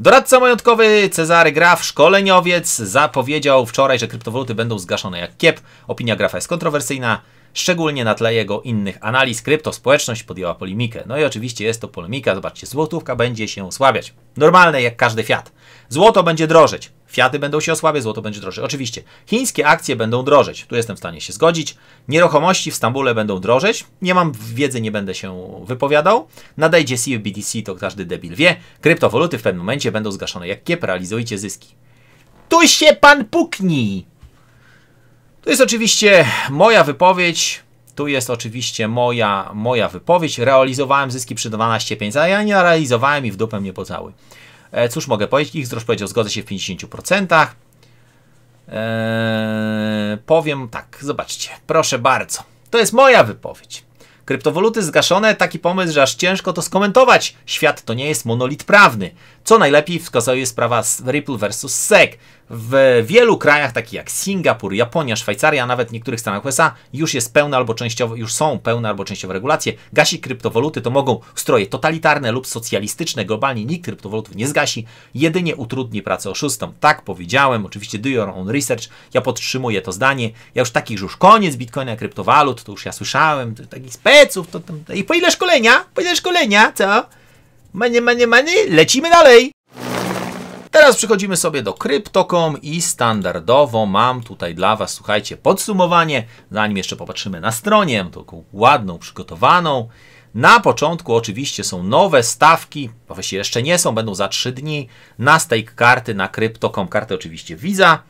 S1: Doradca majątkowy Cezary Graf, szkoleniowiec, zapowiedział wczoraj, że kryptowoluty będą zgaszone jak kiep. Opinia Grafa jest kontrowersyjna szczególnie na tle jego innych analiz. Kryptospołeczność podjęła polemikę. No i oczywiście jest to polemika, zobaczcie, złotówka będzie się osłabiać. Normalne jak każdy Fiat. Złoto będzie drożeć. Fiaty będą się osłabiać, złoto będzie drożeć. Oczywiście. Chińskie akcje będą drożeć. Tu jestem w stanie się zgodzić. Nieruchomości w Stambule będą drożeć. Nie mam wiedzy, nie będę się wypowiadał. Nadejdzie CBDC, to każdy debil wie. Kryptowoluty w pewnym momencie będą zgaszone jak kiep, realizujcie zyski. Tu się pan pukni! To jest oczywiście moja wypowiedź. Tu jest oczywiście moja, moja wypowiedź. Realizowałem zyski przy 12,5, a ja nie realizowałem i w dupę mnie pocały. E, cóż mogę powiedzieć? Ich powiedział, zgodzę się w 50%. Eee, powiem tak, zobaczcie, proszę bardzo. To jest moja wypowiedź. Kryptowaluty zgaszone, taki pomysł, że aż ciężko to skomentować. Świat to nie jest monolit prawny co najlepiej wskazuje sprawa Ripple versus SEC. W wielu krajach, takich jak Singapur, Japonia, Szwajcaria, a nawet niektórych stanach USA, już jest pełna albo częściowo, już są pełne albo częściowo regulacje. Gasi kryptowaluty to mogą stroje totalitarne lub socjalistyczne. Globalnie nikt kryptowalutów nie zgasi, jedynie utrudni pracę oszustom. Tak powiedziałem, oczywiście do your own research. Ja podtrzymuję to zdanie. Ja już takich, już koniec bitcoina, kryptowalut, to już ja słyszałem, to, takich speców, to, i po ile szkolenia? Po ile szkolenia? Co? Manie, manie, manie, lecimy dalej! Teraz przechodzimy sobie do Crypto.com i standardowo mam tutaj dla Was, słuchajcie, podsumowanie, zanim jeszcze popatrzymy na stronie, taką ładną, przygotowaną. Na początku oczywiście są nowe stawki, bo właściwie jeszcze nie są, będą za 3 dni, na stake karty na Crypto.com, karty oczywiście Visa.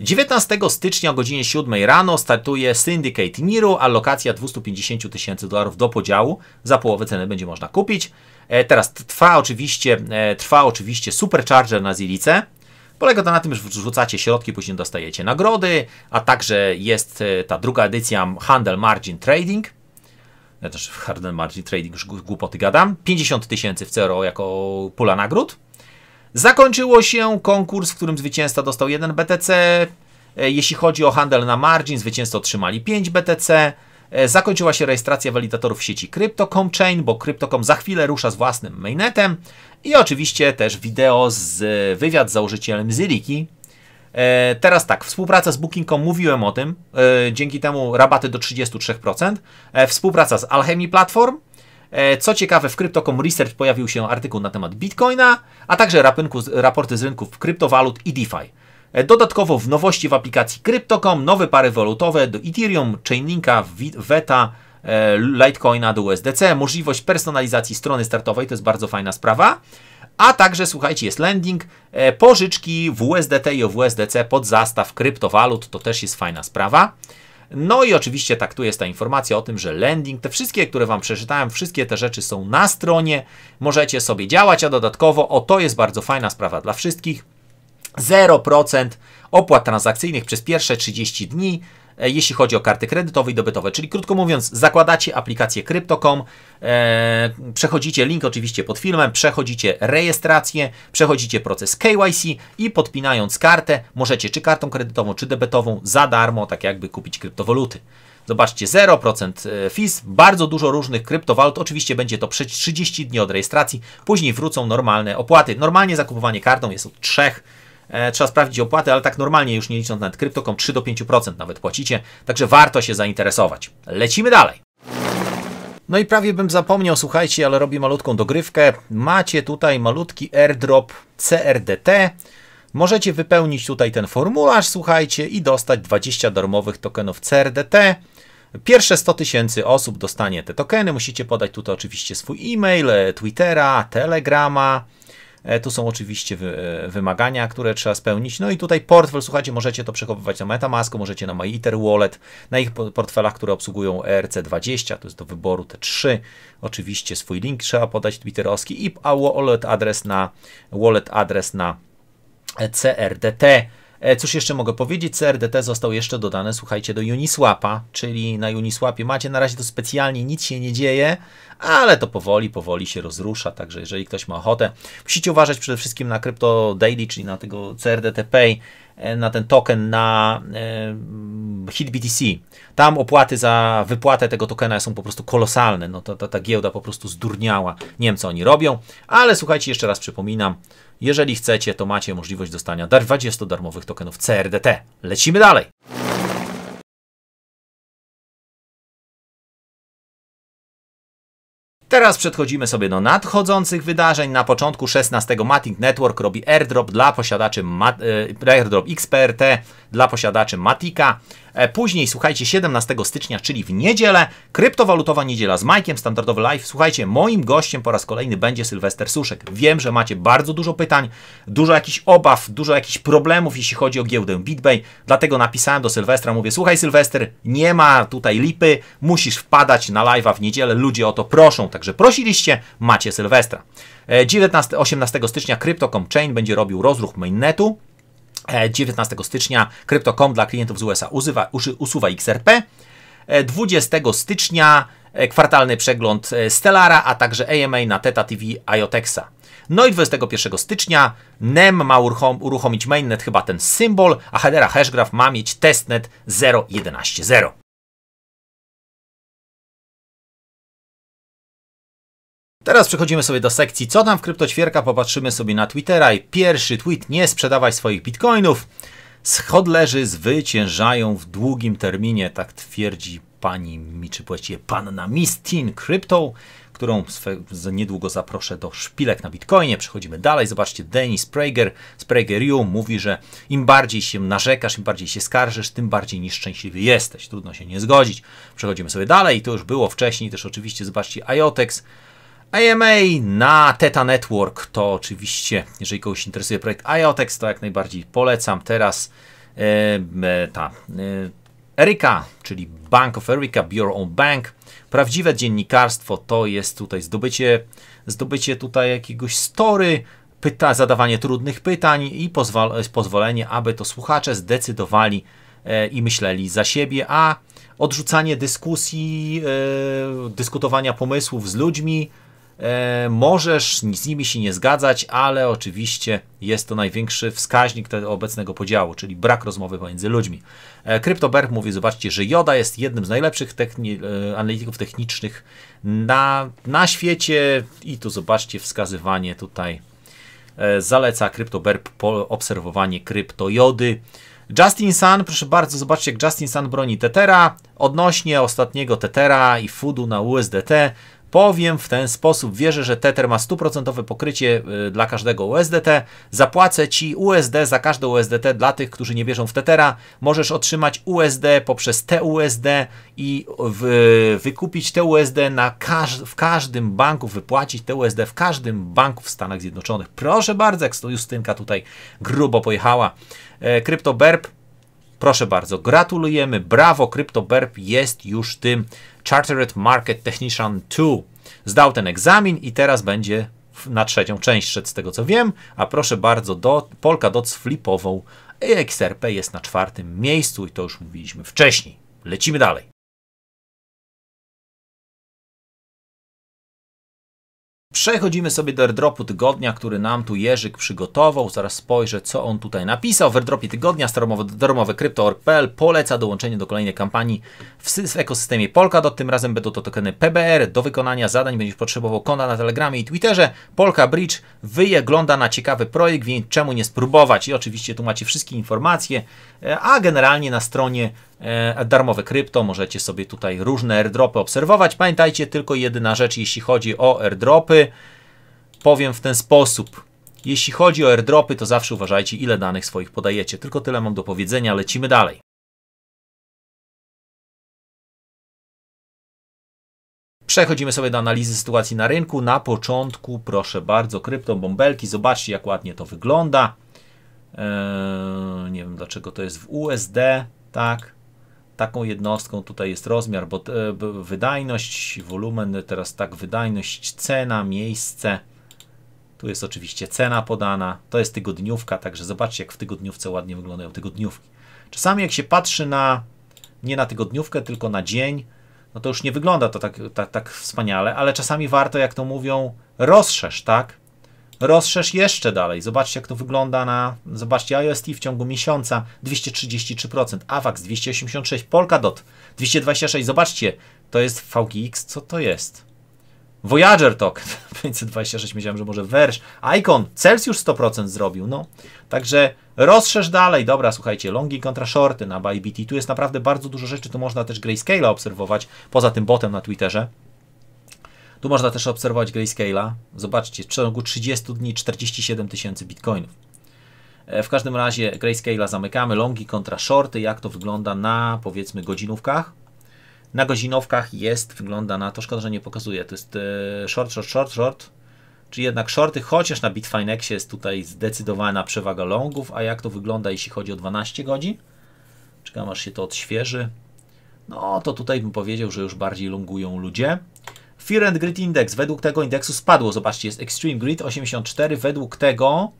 S1: 19 stycznia o godzinie 7 rano startuje Syndicate Niru, alokacja 250 tysięcy dolarów do podziału. Za połowę ceny będzie można kupić. E, teraz trwa oczywiście, e, trwa oczywiście supercharger na Zilice. Polega to na tym, że wrzucacie środki, później dostajecie nagrody, a także jest e, ta druga edycja Handel Margin Trading. w Handel Margin Trading, już głupoty gadam. 50 tysięcy w CRO jako pula nagród. Zakończyło się konkurs, w którym zwycięzca dostał 1 BTC. Jeśli chodzi o handel na margin, zwycięzcy otrzymali 5 BTC. E, zakończyła się rejestracja walidatorów sieci Crypto.com Chain, bo Crypto.com za chwilę rusza z własnym mainnetem. I oczywiście też wideo z e, wywiad z założycielem Ziliki. E, teraz tak, współpraca z Booking.com, mówiłem o tym, dzięki temu rabaty do 33%. Współpraca z Alchemy Platform, co ciekawe, w Crypto.com Research pojawił się artykuł na temat Bitcoina, a także rapynku, raporty z rynków kryptowalut i DeFi. E, dodatkowo w nowości w aplikacji Crypto.com nowe pary walutowe do Ethereum, Chainlinka, Veta, e, Litecoina do USDC, możliwość personalizacji strony startowej, to jest bardzo fajna sprawa. A także, słuchajcie, jest lending, e, pożyczki w USDT i w USDC pod zastaw kryptowalut, to też jest fajna sprawa. No i oczywiście tak tu jest ta informacja o tym, że lending, te wszystkie, które Wam przeczytałem, wszystkie te rzeczy są na stronie, możecie sobie działać, a dodatkowo, o to jest bardzo fajna sprawa dla wszystkich, 0% opłat transakcyjnych przez pierwsze 30 dni, e, jeśli chodzi o karty kredytowe i dobytowe. Czyli krótko mówiąc, zakładacie aplikację Crypto.com, e, przechodzicie link oczywiście pod filmem, przechodzicie rejestrację, przechodzicie proces KYC i podpinając kartę, możecie czy kartą kredytową, czy debetową za darmo, tak jakby kupić kryptowaluty. Zobaczcie, 0% e, FIS, bardzo dużo różnych kryptowalut. Oczywiście będzie to przez 30 dni od rejestracji, później wrócą normalne opłaty. Normalnie zakupowanie kartą jest od 3 E, trzeba sprawdzić opłaty, ale tak normalnie już nie licząc nawet kryptokom, 3 do 5% nawet płacicie, także warto się zainteresować. Lecimy dalej. No i prawie bym zapomniał, słuchajcie, ale robię malutką dogrywkę. Macie tutaj malutki airdrop CRDT. Możecie wypełnić tutaj ten formularz, słuchajcie, i dostać 20 darmowych tokenów CRDT. Pierwsze 100 tysięcy osób dostanie te tokeny. Musicie podać tutaj oczywiście swój e-mail, Twittera, Telegrama, E, tu są oczywiście e, wymagania, które trzeba spełnić. No i tutaj portfel, słuchajcie, możecie to przechowywać na MetaMask, możecie na MyIther Wallet, na ich portfelach, które obsługują ERC20, to jest do wyboru te trzy. Oczywiście swój link trzeba podać twitterowski i wallet adres na wallet adres na e, CRDT. E, cóż jeszcze mogę powiedzieć? CRDT został jeszcze dodany, słuchajcie, do Uniswapa, czyli na Uniswapie macie na razie to specjalnie nic się nie dzieje, ale to powoli, powoli się rozrusza, także jeżeli ktoś ma ochotę, musicie uważać przede wszystkim na Crypto Daily, czyli na tego CRDT Pay, e, na ten token na e, HitBTC. Tam opłaty za wypłatę tego tokena są po prostu kolosalne. No, ta, ta, ta giełda po prostu zdurniała. Nie wiem, co oni robią, ale słuchajcie, jeszcze raz przypominam, jeżeli chcecie, to macie możliwość dostania 20 darmowych tokenów CRDT. Lecimy dalej! Teraz przechodzimy sobie do nadchodzących wydarzeń. Na początku 16 Matic Network robi airdrop dla posiadaczy Mat- e, airdrop XPRT dla posiadaczy Matika. E, później, słuchajcie, 17 stycznia, czyli w niedzielę, kryptowalutowa niedziela z Majkiem, standardowy live. Słuchajcie, moim gościem po raz kolejny będzie Sylwester Suszek. Wiem, że macie bardzo dużo pytań, dużo jakichś obaw, dużo jakichś problemów, jeśli chodzi o giełdę BitBay, dlatego napisałem do Sylwestra, mówię, słuchaj Sylwester, nie ma tutaj lipy, musisz wpadać na live'a w niedzielę, ludzie o to proszą, także prosiliście, macie Sylwestra. 19, e, 18 stycznia Crypto.com Chain będzie robił rozruch mainnetu. 19 e, stycznia Crypto.com dla klientów z USA usuwa, usuwa XRP. 20 stycznia e, kwartalny przegląd e, Stellara, a także AMA na Teta TV IoTexa. No i 21 stycznia NEM ma uruchomić mainnet, chyba ten symbol, a headera Hashgraph ma mieć testnet 0.11.0. Teraz przechodzimy sobie do sekcji co tam w kryptoćwierka, popatrzymy sobie na Twittera i pierwszy tweet nie sprzedawaj swoich bitcoinów. Schodlerzy zwyciężają w długim terminie, tak twierdzi pani, czy właściwie panna Mistin Crypto, którą niedługo zaproszę do szpilek na Bitcoinie. Przechodzimy dalej, zobaczcie, Denis Prager z Pragerium mówi, że im bardziej się narzekasz, im bardziej się skarżysz, tym bardziej nieszczęśliwy jesteś. Trudno się nie zgodzić. Przechodzimy sobie dalej, to już było wcześniej też oczywiście, zobaczcie, IOTEX, AMA na Teta Network to oczywiście, jeżeli kogoś interesuje projekt IOTEX, to jak najbardziej polecam. Teraz e, e, ta e, Erika, czyli Bank of Erika, Your Own Bank. Prawdziwe dziennikarstwo to jest tutaj zdobycie, zdobycie tutaj jakiegoś story, pyta, zadawanie trudnych pytań i pozwol, pozwolenie, aby to słuchacze zdecydowali e, i myśleli za siebie, a odrzucanie dyskusji, e, dyskutowania pomysłów z ludźmi, E, możesz z nimi się nie zgadzać, ale oczywiście jest to największy wskaźnik tego obecnego podziału, czyli brak rozmowy pomiędzy ludźmi. E, CryptoBerg mówi, zobaczcie, że Joda jest jednym z najlepszych techni e, analityków technicznych na, na świecie i tu zobaczcie wskazywanie tutaj zaleca CryptoBerg obserwowanie kryptojody. Justin Sun, proszę bardzo, zobaczcie jak Justin Sun broni Tetera. Odnośnie ostatniego Tetera i Fudu na USDT Powiem w ten sposób, wierzę, że Tether ma 100% pokrycie y, dla każdego USDT. Zapłacę Ci USD za każde USDT dla tych, którzy nie wierzą w Tethera. Możesz otrzymać USD poprzez TUSD i w, wykupić TUSD na każ, w każdym banku, wypłacić TUSD w każdym banku w Stanach Zjednoczonych. Proszę bardzo, jak Justynka tutaj grubo pojechała. E, Kryptoberb. Proszę bardzo, gratulujemy, brawo, CryptoBerp jest już tym Chartered Market Technician 2. Zdał ten egzamin i teraz będzie na trzecią część szedł z tego co wiem, a proszę bardzo, do, Polkadot flipował, XRP jest na czwartym miejscu i to już mówiliśmy wcześniej. Lecimy dalej. Przechodzimy sobie do airdropu tygodnia, który nam tu Jerzyk przygotował. Zaraz spojrzę, co on tutaj napisał. W airdropie tygodnia darmowe krypto.org.pl poleca dołączenie do kolejnej kampanii w ekosystemie Polkadot. Tym razem będą to tokeny PBR. Do wykonania zadań będziesz potrzebował konta na Telegramie i Twitterze. Polka Bridge wygląda na ciekawy projekt, więc czemu nie spróbować? I oczywiście tu macie wszystkie informacje, e, a generalnie na stronie E, darmowe krypto, możecie sobie tutaj różne airdropy obserwować. Pamiętajcie, tylko jedyna rzecz, jeśli chodzi o airdropy, powiem w ten sposób. Jeśli chodzi o airdropy, to zawsze uważajcie, ile danych swoich podajecie. Tylko tyle mam do powiedzenia, lecimy dalej. Przechodzimy sobie do analizy sytuacji na rynku. Na początku, proszę bardzo, krypto bąbelki. Zobaczcie, jak ładnie to wygląda. Eee, nie wiem, dlaczego to jest w USD. Tak, taką jednostką tutaj jest rozmiar, bo e, wydajność, wolumen, teraz tak, wydajność, cena, miejsce. Tu jest oczywiście cena podana. To jest tygodniówka, także zobaczcie, jak w tygodniówce ładnie wyglądają tygodniówki. Czasami jak się patrzy na, nie na tygodniówkę, tylko na dzień, no to już nie wygląda to tak, tak, tak wspaniale, ale czasami warto, jak to mówią, rozszerz, tak? Rozszerz jeszcze dalej. Zobaczcie, jak to wygląda na. Zobaczcie, IOST w ciągu miesiąca 233%, AVAX 286%, Polkadot 226%. Zobaczcie, to jest VGX, co to jest? Voyager Tok 526, *laughs* myślałem, że może Wersz, Icon, Celsius 100% zrobił, no. Także rozszerz dalej, dobra, słuchajcie, longi kontra shorty na BYBT, tu jest naprawdę bardzo dużo rzeczy, tu można też grayscale'a obserwować, poza tym botem na Twitterze. Tu można też obserwować Grayscale'a. Zobaczcie, w ciągu 30 dni 47 tysięcy bitcoinów. E, w każdym razie Grayscale'a zamykamy, longi kontra shorty, jak to wygląda na powiedzmy godzinówkach. Na godzinówkach jest, wygląda na to, szkoda, że nie pokazuje, to jest e, short, short, short, short, czy jednak shorty, chociaż na Bitfinexie jest tutaj zdecydowana przewaga longów, a jak to wygląda jeśli chodzi o 12 godzin? Czekam aż się to odświeży. No to tutaj bym powiedział, że już bardziej longują ludzie. Fear and Grid Index według tego indeksu spadło. Zobaczcie, jest Extreme Grid 84, według tego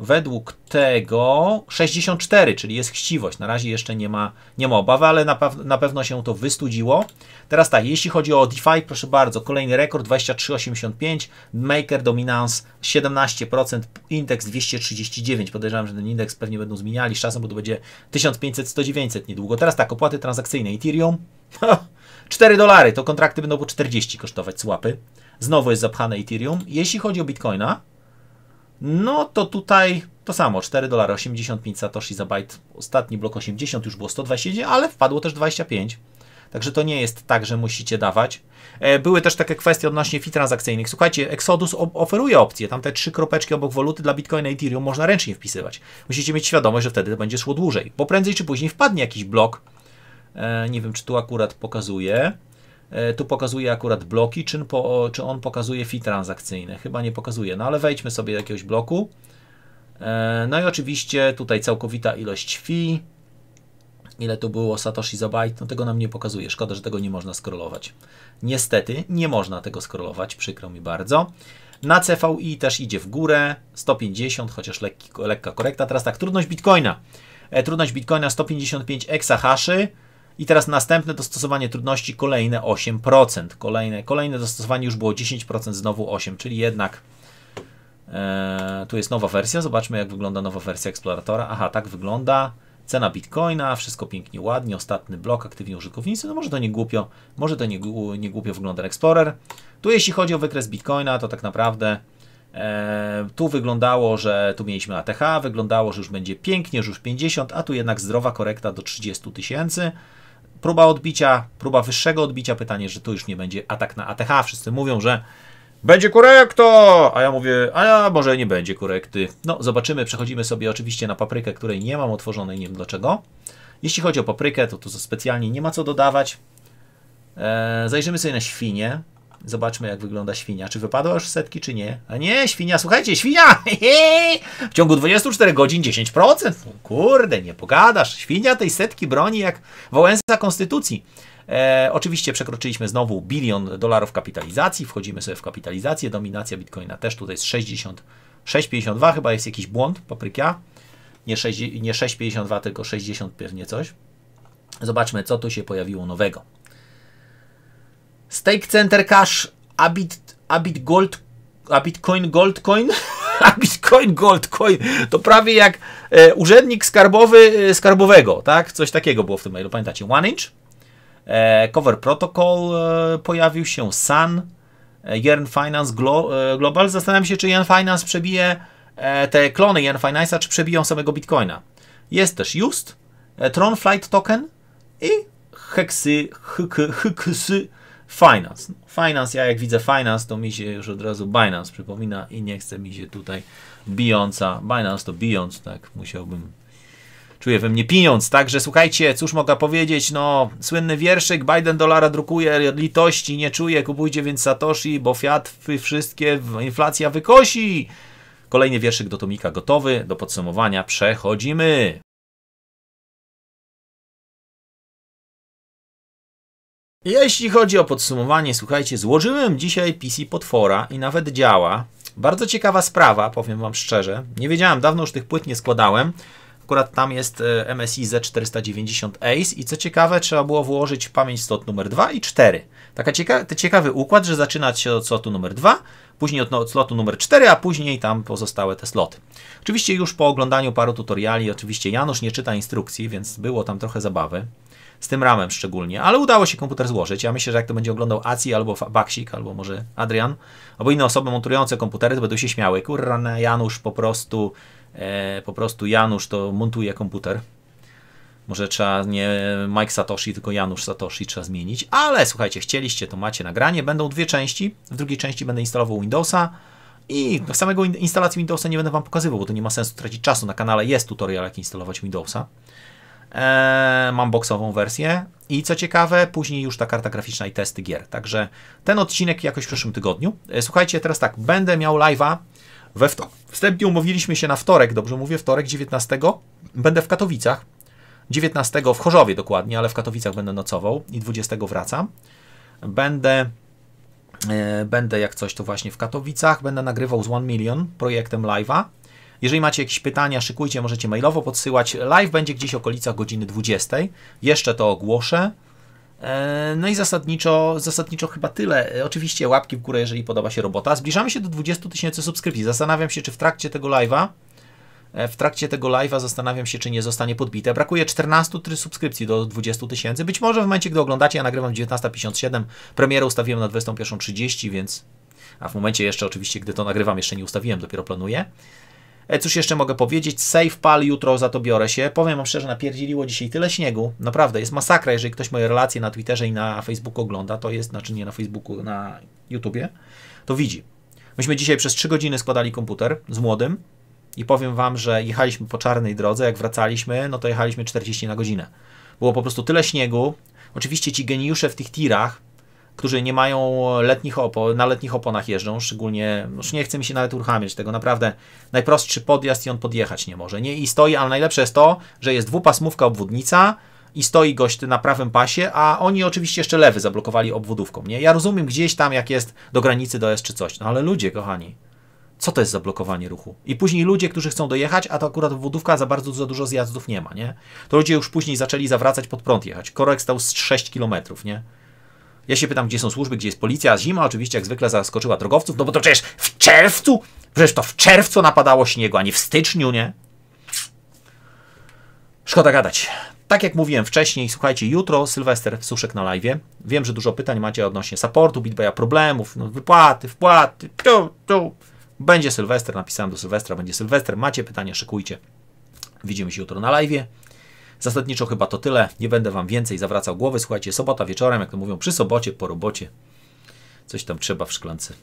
S1: według tego 64, czyli jest chciwość. Na razie jeszcze nie ma, nie ma obawy, ale na, na pewno się to wystudziło. Teraz tak, jeśli chodzi o DeFi, proszę bardzo, kolejny rekord 23,85, Maker Dominance 17%, indeks 239. Podejrzewam, że ten indeks pewnie będą zmieniali z czasem, bo to będzie 1500-1900 niedługo. Teraz tak, opłaty transakcyjne Ethereum. *laughs* 4 dolary, to kontrakty będą po 40 kosztować słapy. Znowu jest zapchane Ethereum. Jeśli chodzi o Bitcoina, no to tutaj to samo, 4 dolary 85 satoshi za bajt. Ostatni blok 80 już było 120, ale wpadło też 25. Także to nie jest tak, że musicie dawać. E, były też takie kwestie odnośnie fee transakcyjnych. Słuchajcie, Exodus oferuje opcję. Tam te trzy kropeczki obok waluty dla Bitcoina i Ethereum można ręcznie wpisywać. Musicie mieć świadomość, że wtedy to będzie szło dłużej, bo prędzej czy później wpadnie jakiś blok, E, nie wiem, czy tu akurat pokazuje. E, tu pokazuje akurat bloki, czy, po, czy on pokazuje fi transakcyjne. Chyba nie pokazuje, no ale wejdźmy sobie do jakiegoś bloku. E, no i oczywiście tutaj całkowita ilość fi. Ile tu było Satoshi za byte? No tego nam nie pokazuje. Szkoda, że tego nie można skrolować. Niestety nie można tego skrolować, przykro mi bardzo. Na CVI też idzie w górę, 150, chociaż lekki, lekka korekta. Teraz tak, trudność Bitcoina. Trudność Bitcoina 155 exahaszy. I teraz następne dostosowanie trudności kolejne 8%. Kolejne, kolejne dostosowanie już było 10%, znowu 8, czyli jednak e, tu jest nowa wersja. Zobaczmy jak wygląda nowa wersja eksploratora. Aha, tak wygląda. Cena bitcoina, wszystko pięknie, ładnie, ostatni blok, aktywni użytkownicy, no może to nie głupio, może to nie, nie głupio wygląda Explorer. Tu jeśli chodzi o wykres bitcoina, to tak naprawdę e, tu wyglądało, że tu mieliśmy ATH, wyglądało, że już będzie pięknie, że już 50, a tu jednak zdrowa korekta do 30 tysięcy próba odbicia, próba wyższego odbicia. Pytanie, że tu już nie będzie atak na ATH. Wszyscy mówią, że będzie korekto! A ja mówię, a ja może nie będzie korekty. No, zobaczymy. Przechodzimy sobie oczywiście na paprykę, której nie mam otworzonej, nie wiem dlaczego. Jeśli chodzi o paprykę, to tu specjalnie nie ma co dodawać. Eee, zajrzymy sobie na świnie. Zobaczmy, jak wygląda świnia. Czy wypadła już setki, czy nie? A nie, świnia, słuchajcie, świnia! *laughs* w ciągu 24 godzin 10%. No kurde, nie pogadasz. Świnia tej setki broni jak Wałęsa Konstytucji. E, oczywiście przekroczyliśmy znowu bilion dolarów kapitalizacji. Wchodzimy sobie w kapitalizację. Dominacja bitcoina też tutaj jest 60, 6,52. Chyba jest jakiś błąd, paprykia. Nie, nie 6,52, tylko 60 pewnie coś. Zobaczmy, co tu się pojawiło nowego. Stake Center Cash, Abit, Abit Gold, Coin? A Bitcoin *laughs* coin. to prawie jak e, urzędnik skarbowy e, skarbowego, tak? Coś takiego było w tym mailu, pamiętacie? One Inch, e, Cover Protocol e, pojawił się, Sun, e, Yearn Finance Glo e, Global. Zastanawiam się, czy Yearn Finance przebije te klony Yearn Finance'a, czy przebiją samego Bitcoina. Jest też Just, Tron Flight Token i Hexy, Hexy, Hexy Finance. Finance, ja jak widzę Finance, to mi się już od razu Binance przypomina i nie chce mi się tutaj bijąca. Binance to bijąc, tak, musiałbym czuję we mnie pieniądz. Także słuchajcie, cóż mogę powiedzieć, no słynny wierszyk, Biden dolara drukuje, litości nie czuje, kupujcie więc Satoshi, bo Fiat wszystkie inflacja wykosi. Kolejny wierszyk do Tomika gotowy, do podsumowania przechodzimy. Jeśli chodzi o podsumowanie, słuchajcie, złożyłem dzisiaj PC potwora i nawet działa. Bardzo ciekawa sprawa, powiem Wam szczerze. Nie wiedziałem, dawno już tych płyt nie składałem. Akurat tam jest e, MSI Z490 Ace i co ciekawe, trzeba było włożyć w pamięć slot numer 2 i 4. Taka cieka ciekawy układ, że zaczynać się od slotu numer 2, później od, no, od slotu numer 4, a później tam pozostałe te sloty. Oczywiście już po oglądaniu paru tutoriali, oczywiście Janusz nie czyta instrukcji, więc było tam trochę zabawy z tym ramem szczególnie, ale udało się komputer złożyć. Ja myślę, że jak to będzie oglądał Aci albo Baksik, albo może Adrian, albo inne osoby montujące komputery, to będą się śmiały. Kurna, Janusz po prostu, e, po prostu Janusz to montuje komputer. Może trzeba nie Mike Satoshi, tylko Janusz Satoshi trzeba zmienić. Ale słuchajcie, chcieliście, to macie nagranie. Będą dwie części. W drugiej części będę instalował Windowsa. I samego instalacji Windowsa nie będę Wam pokazywał, bo to nie ma sensu tracić czasu. Na kanale jest tutorial, jak instalować Windowsa. Eee, mam boksową wersję. I co ciekawe, później już ta karta graficzna i testy gier. Także ten odcinek jakoś w przyszłym tygodniu. Eee, słuchajcie, teraz tak, będę miał live'a we wtorek. Wstępnie umówiliśmy się na wtorek, dobrze mówię, wtorek 19. Będę w Katowicach. 19 w Chorzowie dokładnie, ale w Katowicach będę nocował i 20 wracam. Będę eee, Będę jak coś to właśnie w Katowicach, będę nagrywał z One Million projektem live'a. Jeżeli macie jakieś pytania, szykujcie, możecie mailowo podsyłać. Live będzie gdzieś w okolicach godziny 20. Jeszcze to ogłoszę. E, no i zasadniczo, zasadniczo chyba tyle. E, oczywiście łapki w górę, jeżeli podoba się robota. Zbliżamy się do 20 tysięcy subskrypcji. Zastanawiam się, czy w trakcie tego live'a e, w trakcie tego live'a zastanawiam się, czy nie zostanie podbite. Brakuje 14 subskrypcji do 20 tysięcy. Być może w momencie, gdy oglądacie, ja nagrywam 19.57, premierę ustawiłem na 21.30, więc... A w momencie jeszcze oczywiście, gdy to nagrywam, jeszcze nie ustawiłem, dopiero planuję. E, cóż jeszcze mogę powiedzieć? Safe pal, jutro za to biorę się. Powiem Wam szczerze, napierdzieliło dzisiaj tyle śniegu. Naprawdę, jest masakra, jeżeli ktoś moje relacje na Twitterze i na Facebooku ogląda, to jest, znaczy nie na Facebooku, na YouTubie, to widzi. Myśmy dzisiaj przez 3 godziny składali komputer z młodym i powiem Wam, że jechaliśmy po czarnej drodze, jak wracaliśmy, no to jechaliśmy 40 na godzinę. Było po prostu tyle śniegu. Oczywiście ci geniusze w tych tirach, którzy nie mają letnich opon, na letnich oponach jeżdżą, szczególnie, no, już nie chce mi się nawet uruchamiać tego, naprawdę najprostszy podjazd i on podjechać nie może. Nie i stoi, ale najlepsze jest to, że jest dwupasmówka obwodnica, i stoi gość na prawym pasie, a oni oczywiście jeszcze lewy zablokowali obwodówką, nie? Ja rozumiem gdzieś tam, jak jest do granicy dojazd czy coś, no ale ludzie, kochani, co to jest zablokowanie ruchu? I później ludzie, którzy chcą dojechać, a to akurat obwodówka za bardzo za dużo zjazdów nie ma, nie? To ludzie już później zaczęli zawracać pod prąd jechać. Korek stał z 6 km, nie? Ja się pytam, gdzie są służby, gdzie jest policja. Zima oczywiście jak zwykle zaskoczyła drogowców, no bo to przecież w czerwcu, przecież to w czerwcu napadało śniegu, a nie w styczniu, nie? Szkoda gadać. Tak jak mówiłem wcześniej, słuchajcie, jutro Sylwester Suszek na live. Wiem, że dużo pytań macie odnośnie supportu, bitwaya problemów, no, wypłaty, wpłaty, tu, tu. Będzie Sylwester, napisałem do Sylwestra, będzie Sylwester. Macie pytania, szykujcie. Widzimy się jutro na live. Zasadniczo chyba to tyle. Nie będę Wam więcej zawracał głowy. Słuchajcie, sobota wieczorem, jak to mówią, przy sobocie, po robocie. Coś tam trzeba w szklance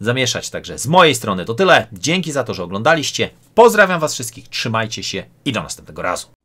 S1: zamieszać. Także z mojej strony to tyle. Dzięki za to, że oglądaliście. Pozdrawiam Was wszystkich, trzymajcie się i do następnego razu.